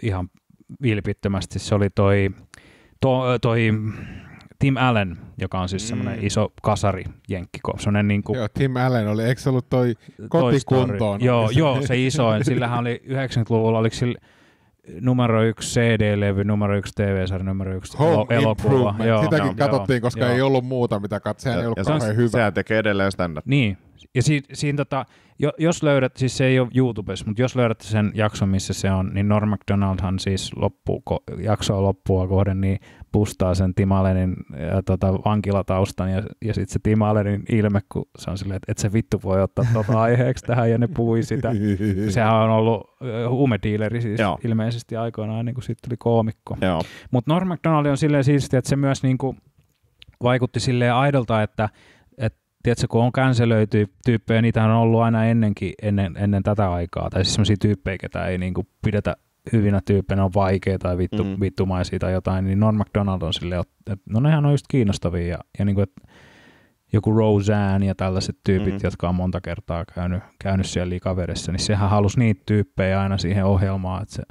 ihan vilpittömästi, se oli toi, toi, toi Tim Allen, joka on siis mm. semmoinen iso kasari jenkkiko. niin kuin, joo, Tim Allen oli, eikö se ollut toi kotikuntoon? Joo, joo, se isoin. Sillähän oli 90-luvulla, oliko sillä numero yksi CD-levy, numero yksi TV-sarja, numero yksi Home elokuva. Joo, Sitäkin joo, katsottiin, koska joo. ei ollut muuta, mitä katsoa, ei ollut ja kauhean se on, hyvä. Sehän tekee edelleen stand Niin, ja si, siinä tota, jos löydät, siis se ei ole YouTubessa, mutta jos löydät sen jakson, missä se on, niin Norm MacDonaldhan siis loppu, jaksoa loppua kohden, niin pustaa sen Tim Allenin ja tota, vankilataustan ja, ja sitten se Tim Allenin ilme, kun se on silleen, että et se vittu voi ottaa tuota aiheeksi tähän ja ne puhui sitä. Sehän on ollut huumediileri siis Joo. ilmeisesti aikoinaan niin kuin siitä tuli koomikko. Mutta Norm MacDonald on silleen siistiä, että se myös niinku vaikutti silleen aidolta, että tiedätkö, kun on känselöity tyyppejä, niitä on ollut aina ennenkin, ennen, ennen tätä aikaa, tai siis sellaisia tyyppejä, ketä ei niin kuin, pidetä hyvinä tyyppinä on vaikeita tai vittu, mm vittumaisia tai jotain, niin Norm MacDonald on silleen, että no nehän on just kiinnostavia ja, ja niin kuin, että joku Roseanne ja tällaiset tyypit, mm jotka on monta kertaa käynyt, käynyt siellä liikaveressä, niin sehän halusi niitä tyyppejä aina siihen ohjelmaan, että se,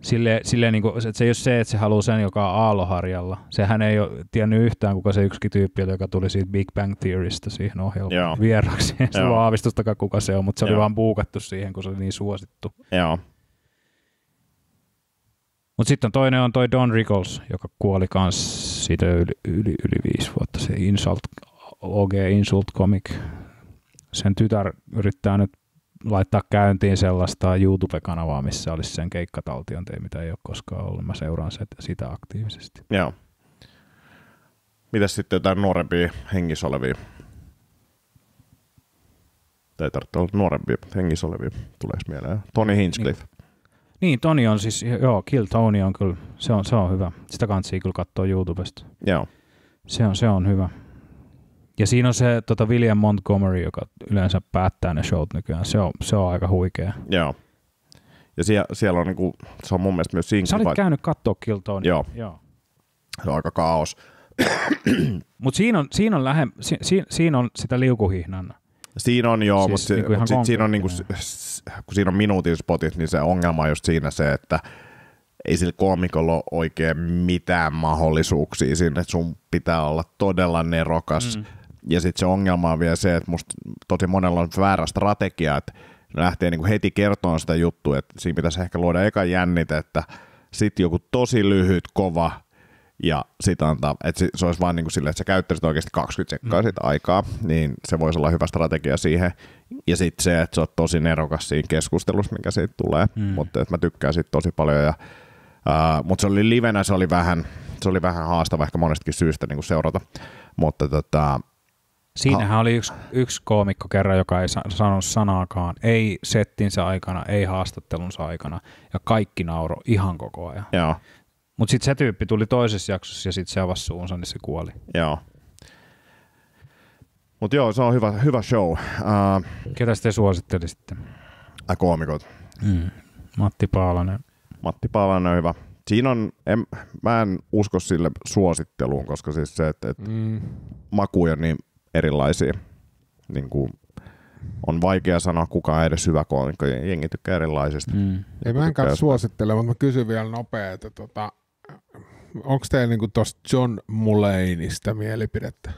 sille, sille niin kuin, että se ei ole se, että se haluaa sen, joka on aalloharjalla. Sehän ei ole tiennyt yhtään, kuka se yksi tyyppi joka tuli siitä Big Bang Theorista siihen ohjelmaan Joo. vieraksi. Se on aavistustakaan, kuka se on, mutta se Joo. oli vaan buukattu siihen, kun se oli niin suosittu. Joo. Mutta sitten toinen on toi Don Rickles, joka kuoli kans siitä yli, yli, yli viisi vuotta. Se Insult, OG Insult Comic. Sen tytär yrittää nyt laittaa käyntiin sellaista YouTube-kanavaa, missä olisi sen tee, mitä ei ole koskaan ollut. Mä seuraan sitä aktiivisesti. Joo. Mitäs sitten jotain nuorempia hengissä olevia? Tai ei tarvitse olla nuorempia hengissä olevia, Tuleeko mieleen. Tony Hinchcliffe. Niin niin, Toni on siis, joo, Kill Tony on kyllä, se on, se on hyvä. Sitä kansi kyllä katsoa YouTubesta. Joo. Se on, se on hyvä. Ja siinä on se tota William Montgomery, joka yleensä päättää ne showt nykyään. Se on, se on aika huikea. Joo. Ja siellä, siellä on, niinku, se on mun mielestä myös siinä. Sä olit vai... käynyt katsoa Tony. Joo. Joo. Se on aika kaos. mutta siinä on, siinä, on lähe, si, si, siinä on sitä liukuhihnan. Siinä on joo, siis mutta niinku mut siinä on niinku kun siinä on minuutin spotit, niin se ongelma on just siinä se, että ei sillä koomikolla ole oikein mitään mahdollisuuksia sinne, että sun pitää olla todella nerokas. Mm. Ja sitten se ongelma on vielä se, että musta tosi monella on väärä strategia, että lähtee niinku heti kertomaan sitä juttua, että siinä pitäisi ehkä luoda eka jännite, että sitten joku tosi lyhyt, kova ja sit antaa, että se olisi vaan niin kuin silleen, että sä käyttäisit oikeasti 20 sekkaa mm. sitä aikaa, niin se voisi olla hyvä strategia siihen ja sitten se, että sä oot tosi nerokas siinä keskustelussa, mikä siitä tulee, mm. mutta mä tykkään siitä tosi paljon. Ja, uh, mutta se oli livenä, se oli vähän, se oli vähän haastava ehkä monestakin syystä niin kuin seurata, mutta tota, Siinähän oli yksi, yksi koomikko kerran, joka ei sa- sanonut sanaakaan, ei settinsä aikana, ei haastattelunsa aikana, ja kaikki nauro ihan koko ajan. Joo. Mutta sitten se tyyppi tuli toisessa jaksossa ja sitten se avasi suunsa, niin se kuoli. Joo, mutta joo, se on hyvä, hyvä show. Uh, Ketä te suosittelisitte? Äh, koomikot. Mm. Matti Paalanen. Matti Paalanen on hyvä. Siinä on, en, mä en usko sille suositteluun, koska siis se, että et mm. makuja on niin erilaisia. Niin kuin, on vaikea sanoa, kuka on edes hyvä koomikko. Jengi tykkää erilaisista. Mm. Ei mä en kanssa suosittele, mutta mä kysyn vielä nopea, että tota, onko teillä niinku tuosta John Mulainista mielipidettä?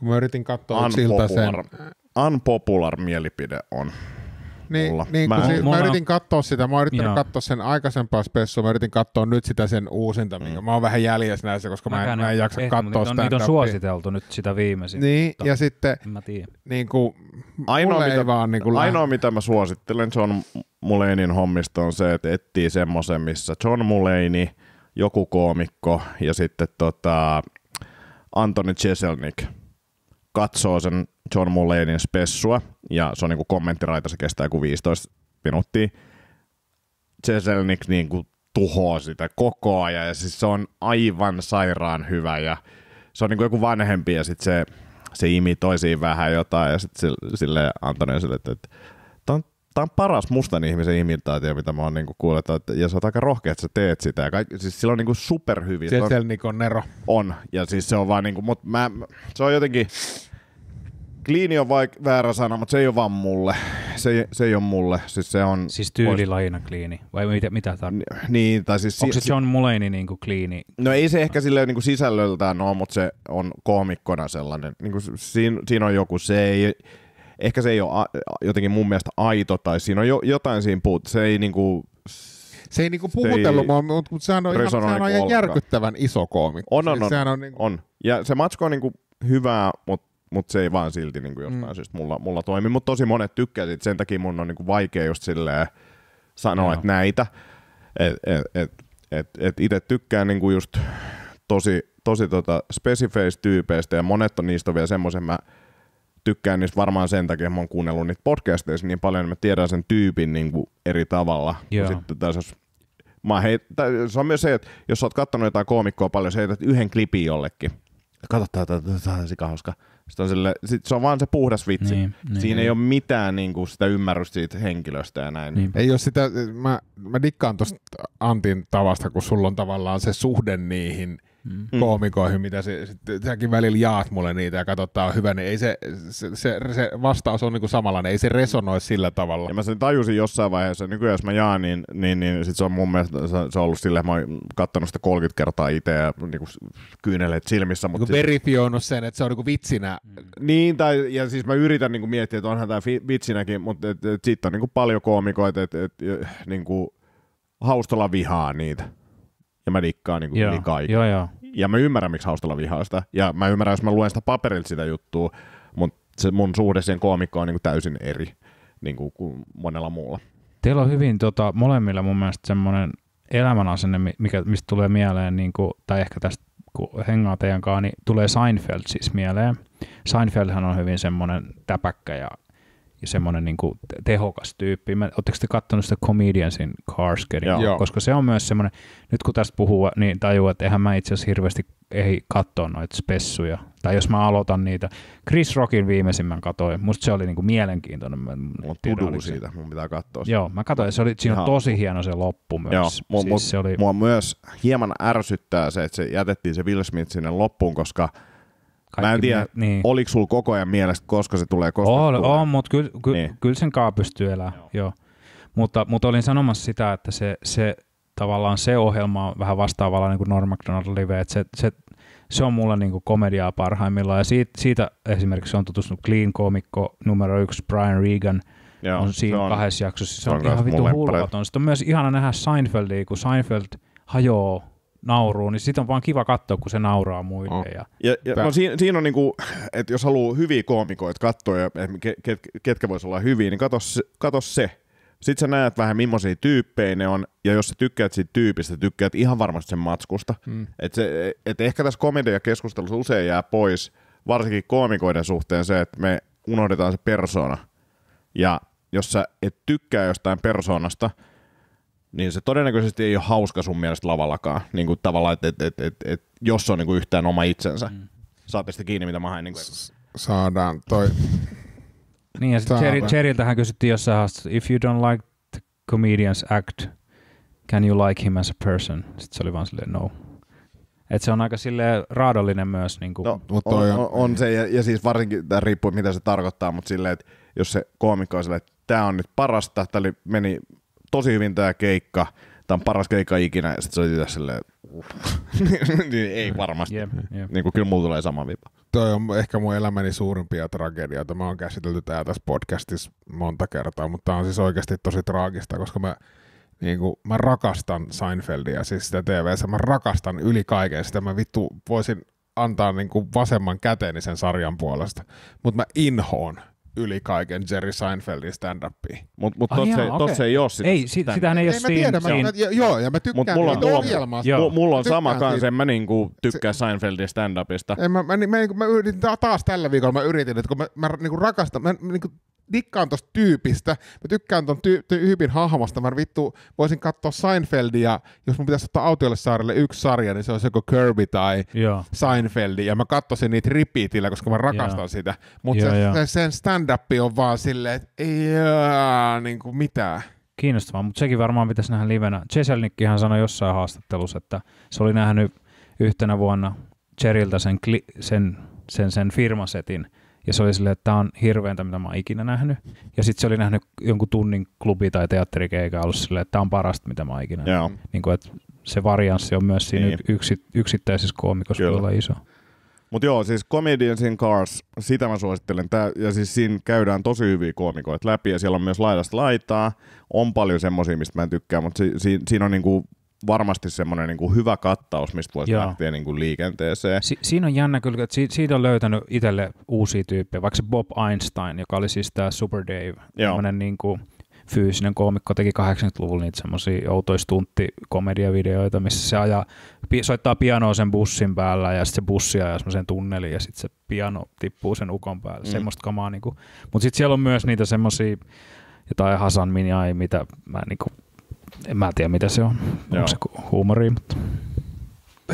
kun mä yritin katsoa siltä sen... Unpopular mielipide on. Niin, niin mä, kun si- mä yritin katsoa sitä, mä yritin katsoa sen aikaisempaa spessua, mä yritin katsoa nyt sitä sen uusinta, minkä mm. mä oon vähän jäljessä näissä, koska mä, mä, en, mä en jaksa katsoa sitä. Niitä on suositeltu nyt sitä viimeisintä. Niin, ja sitten mä niin kuin, ainoa, mitä, vaan niin kuin ainoa mitä mä suosittelen John Mulaney hommista on se, että etsii semmoisen, missä John Mulaney, joku koomikko ja sitten tota, Antoni Cheselnik – katsoo sen John Mullaneyn spessua, ja se on niin kuin kommenttiraita, se kestää joku 15 minuuttia. Cezelnik niin kuin tuhoaa sitä koko ajan, ja siis se on aivan sairaan hyvä, ja se on niin kuin joku vanhempi, ja sitten se, se imitoi siinä vähän jotain, ja sitten sille, sille Antoni sille, että, että Tämä on paras mustan ihmisen imitaatio, mitä mä oon niinku kuullut, että, ja sä oot aika rohkea, että sä teet sitä. Ja kaikki, siis sillä on niinku superhyviä. Se, on nero. Niinku on, ja siis se on vaan niinku, mut mä, se on jotenkin, kliini on vaik- väärä sana, mutta se ei ole vaan mulle. Se, se ei ole mulle. Siis, se on, siis tyylilajina vois... kliini, vai mitä, mitä tarkoittaa? Niin, tai siis... Onko se John Mulaney niin kuin kliini? No ei se ehkä silleen niin kuin sisällöltään ole, mutta se on koomikkona sellainen. Niin kuin, siinä, siinä, on joku, se ei ehkä se ei ole a, jotenkin mun mielestä aito, tai siinä on jo, jotain siinä puut. Se ei niinku, se ei niinku puhutellut, ei mutta sehän on, ihan, sehän on niinku ihan järkyttävän iso koomikko. On, on, siis on, on, on, niinku... on. Ja se matsko on niinku hyvää, mutta mut se ei vaan silti niinku jostain mm. syystä mulla, mulla toimi. Mutta tosi monet tykkäsit, sen takia mun on niinku vaikea just silleen sanoa, että näitä. Et, et, et, et, et itse tykkään niinku just tosi, tosi tota specifice-tyypeistä ja monet on niistä on vielä semmoisen, mä tykkään niistä varmaan sen takia, että mä oon kuunnellut niitä podcasteja niin paljon, että mä tiedän sen tyypin niin kuin eri tavalla. Joo. Sitten tässä mä heit, se on myös se, että jos sä oot katsonut jotain koomikkoa paljon, sä heität yhden klipin jollekin. Kato, tää, tää, tää, tää on sikahauska. Sitten on sille, sit se on vaan se puhdas vitsi. Niin, niin Siinä niin, ei ole mitään niin kuin, sitä ymmärrystä siitä henkilöstä ja näin. Niin. Ei ole sitä, mä, mä dikkaan tuosta Antin tavasta, kun sulla on tavallaan se suhde niihin – mm. koomikoihin, mitä se, sitten säkin välillä jaat mulle niitä ja katsot, on hyvä, niin ei se, se, se, se vastaus on niinku samanlainen, ei se resonoi sillä tavalla. Ja mä sen tajusin jossain vaiheessa, nykyään jos mä jaan, niin, niin, niin sit se on mun mielestä, se on ollut sille mä oon kattonut sitä 30 kertaa itse ja niinku kyyneleet silmissä. Mutta niinku verifioinut sen, että se on niinku vitsinä. Mm. Niin, tai, ja siis mä yritän niinku miettiä, että onhan tämä vitsinäkin, mutta et, et, siitä on niinku paljon koomikoita, että et, et, niinku, haustolla vihaa niitä ja mä dikkaan niin kuin yli kaiken. Joo, joo. Ja mä ymmärrän, miksi Haustalla vihaa sitä. Ja mä ymmärrän, jos mä luen sitä paperilta sitä juttua, mutta se mun suhde siihen koomikkoon on niin kuin täysin eri niin kuin, kuin monella muulla. Teillä on hyvin tota, molemmilla mun mielestä semmoinen elämänasenne, mikä, mistä tulee mieleen, niin kuin, tai ehkä tästä kun hengaa teidän kanssa, niin tulee Seinfeld siis mieleen. Seinfeldhän on hyvin semmoinen täpäkkä ja ja semmoinen niin tehokas tyyppi. Mä, oletteko te katsonut sitä Comediansin Carskerin? Joo. Koska se on myös semmoinen, nyt kun tästä puhuu, niin tajuu, että eihän mä itse asiassa hirveästi ei katsoa noita spessuja. Tai jos mä aloitan niitä. Chris Rockin viimeisimmän katoin. Musta se oli niinku mielenkiintoinen. Mä Mulla se. siitä, mun pitää katsoa. Sitä. Joo, mä katsoin. Se oli, siinä on tosi hieno se loppu myös. Joo, mua, siis mu- se oli... mua myös hieman ärsyttää se, että se jätettiin se Will Smith sinne loppuun, koska – kaikki Mä en tiedä, mie- niin. oliko sulla koko ajan mielestä, koska se tulee, koska on, tulee. On, mutta kyllä ky, niin. kyl sen kaa pystyy elämään. Joo. Joo. Mutta, mutta olin sanomassa sitä, että se, se tavallaan se ohjelma on vähän vastaavalla niin kuin Norm MacDonald Live, että se, se, se on mulle niin kuin komediaa parhaimmillaan. Ja siitä, siitä esimerkiksi on tutustunut Clean komikko numero yksi Brian Regan, Joo, on siinä on, kahdessa jaksossa. Se on, on ihan vittu hulvaton. Sitten on myös ihana nähdä Seinfeldia, kun Seinfeld hajoaa nauruun, niin sit on vaan kiva katsoa, kun se nauraa muille. Oh. Ja, ja, ja no, siinä, siinä on niinku, että jos haluaa hyviä koomikoita katsoa, ja ke, ket, ketkä vois olla hyviä, niin katso, katso se. Sitten sä näet vähän, millaisia tyyppejä ne on, ja jos sä tykkäät siitä tyypistä, tykkäät ihan varmasti sen matskusta. Mm. Et se, et ehkä tässä komediakeskustelussa usein jää pois, varsinkin koomikoiden suhteen se, että me unohdetaan se persona. Ja jos sä et tykkää jostain persoonasta, niin se todennäköisesti ei ole hauska sun mielestä lavallakaan. Niin kuin tavallaan, että et, et, et, et, jos on niin kuin yhtään oma itsensä. Mm. Saatte sitä kiinni, mitä mä hain. Niin kuin. Saadaan toi. niin ja sitten Cher- Cheriltähän kysyttiin jossain haastassa, if you don't like the comedian's act, can you like him as a person? Sitten se oli vaan silleen no. Et se on aika sille raadollinen myös. Niin kuin. No, mutta on, on, on, se, ja, ja, siis varsinkin tämä riippuu, mitä se tarkoittaa, mutta silleen, että jos se koomikko on silleen, että tämä on nyt parasta, tämä meni tosi hyvin tämä keikka, tämä on paras keikka ikinä, ja sitten se oli silleen, niin ei varmasti. Yeah, yeah. Niin kuin, kyllä mulla tulee sama vipa. Toi on ehkä mun elämäni suurimpia tragedioita. Mä oon käsitelty tää tässä podcastissa monta kertaa, mutta tämä on siis oikeasti tosi traagista, koska mä, niin kuin, mä rakastan Seinfeldia, siis sitä tv mä rakastan yli kaiken sitä. Mä vittu voisin antaa niin kuin vasemman käteeni sen sarjan puolesta, mutta mä inhoon yli kaiken Jerry Seinfeldin stand-upiin. Mutta mut, mut ah, se, okay. se ei ole sitä. Ei, sit, sitähän ei ole siinä. siinä. Mä, joo, ja mä tykkään Mut mulla on, mulla, ohjelmasta. Joo. Mulla on sama kanssa, en mä niinku tykkää se, Seinfeldin stand-upista. En, mä, mä, mä, mä, niinku- mä, mä, yritin, taas tällä viikolla mä yritin, että kun mä, mä mä niinku rakastan, mä niinku dikkaan tosta tyypistä, mä tykkään ton tyypin hahmosta, mä vittu voisin katsoa Seinfeldia, jos mun pitäisi ottaa autiolle saarelle yksi sarja, niin se olisi joko Kirby tai Joo. ja mä katsoisin niitä repeatillä, koska mä rakastan Joo. sitä, mutta se, se, sen stand-up on vaan silleen, että jää, niin kuin mitään. Kiinnostavaa, mutta sekin varmaan pitäisi nähdä livenä. Cheselnikkihan sanoi jossain haastattelussa, että se oli nähnyt yhtenä vuonna Cheriltä sen, kli- sen, sen, sen firmasetin, ja se oli silleen, että tämä on hirveäntä, mitä mä oon ikinä nähnyt. Ja sitten se oli nähnyt jonkun tunnin klubi- tai teatterikeikä ollut silleen, että tämä on parasta, mitä mä oon ikinä nähnyt. Niin kuin, että se varianssi on myös siinä niin. yksi, yksittäisessä koomikossa olla iso. Mutta joo, siis Comedians in Cars, sitä mä suosittelen. Tää, ja siis siinä käydään tosi hyviä koomikoita läpi ja siellä on myös laidasta laitaa. On paljon semmosia, mistä mä en tykkää, mutta si, si, siinä on niinku varmasti semmoinen niin hyvä kattaus, mistä voisi Joo. lähteä niin kuin liikenteeseen. Si- siinä on jännä kyllä, että si- siitä on löytänyt itselle uusia tyyppejä, vaikka se Bob Einstein, joka oli siis tämä Super Dave, tämmöinen niin fyysinen koomikko, teki 80-luvulla niitä semmoisia outoistuntti komediavideoita, missä se ajaa, pi- soittaa pianoa sen bussin päällä ja sitten se bussi ajaa semmoisen tunnelin ja sitten se piano tippuu sen ukon päälle, mm. semmoista kamaa. Niin Mutta sitten siellä on myös niitä semmoisia jotain Hasan Minjai, mitä mä niin kuin en mä tiedä mitä se on. Joo. Onko se huumori, mutta...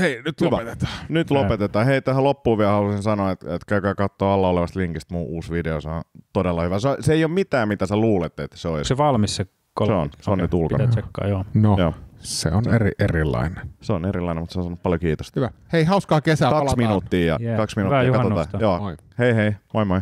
Hei, nyt Hyvä. lopetetaan. Nyt lopetetaan. Hei, tähän loppuun vielä haluaisin sanoa, että, että käykää katsoa alla olevasta linkistä mun uusi video. Se on todella hyvä. Se, se ei ole mitään, mitä sä luulet, että se olisi. se valmis se kolme? Se on, se on okay. nyt ulkona. tsekkaa, joo. No. joo. Se on eri, erilainen. Se on erilainen, mutta se on sanonut paljon kiitosta. Hyvä. Hei, hauskaa kesää. Kaksi palataan. minuuttia ja yeah. kaksi minuuttia. Hyvää Katsotaan. Joo. Moi. Hei hei. Moi moi.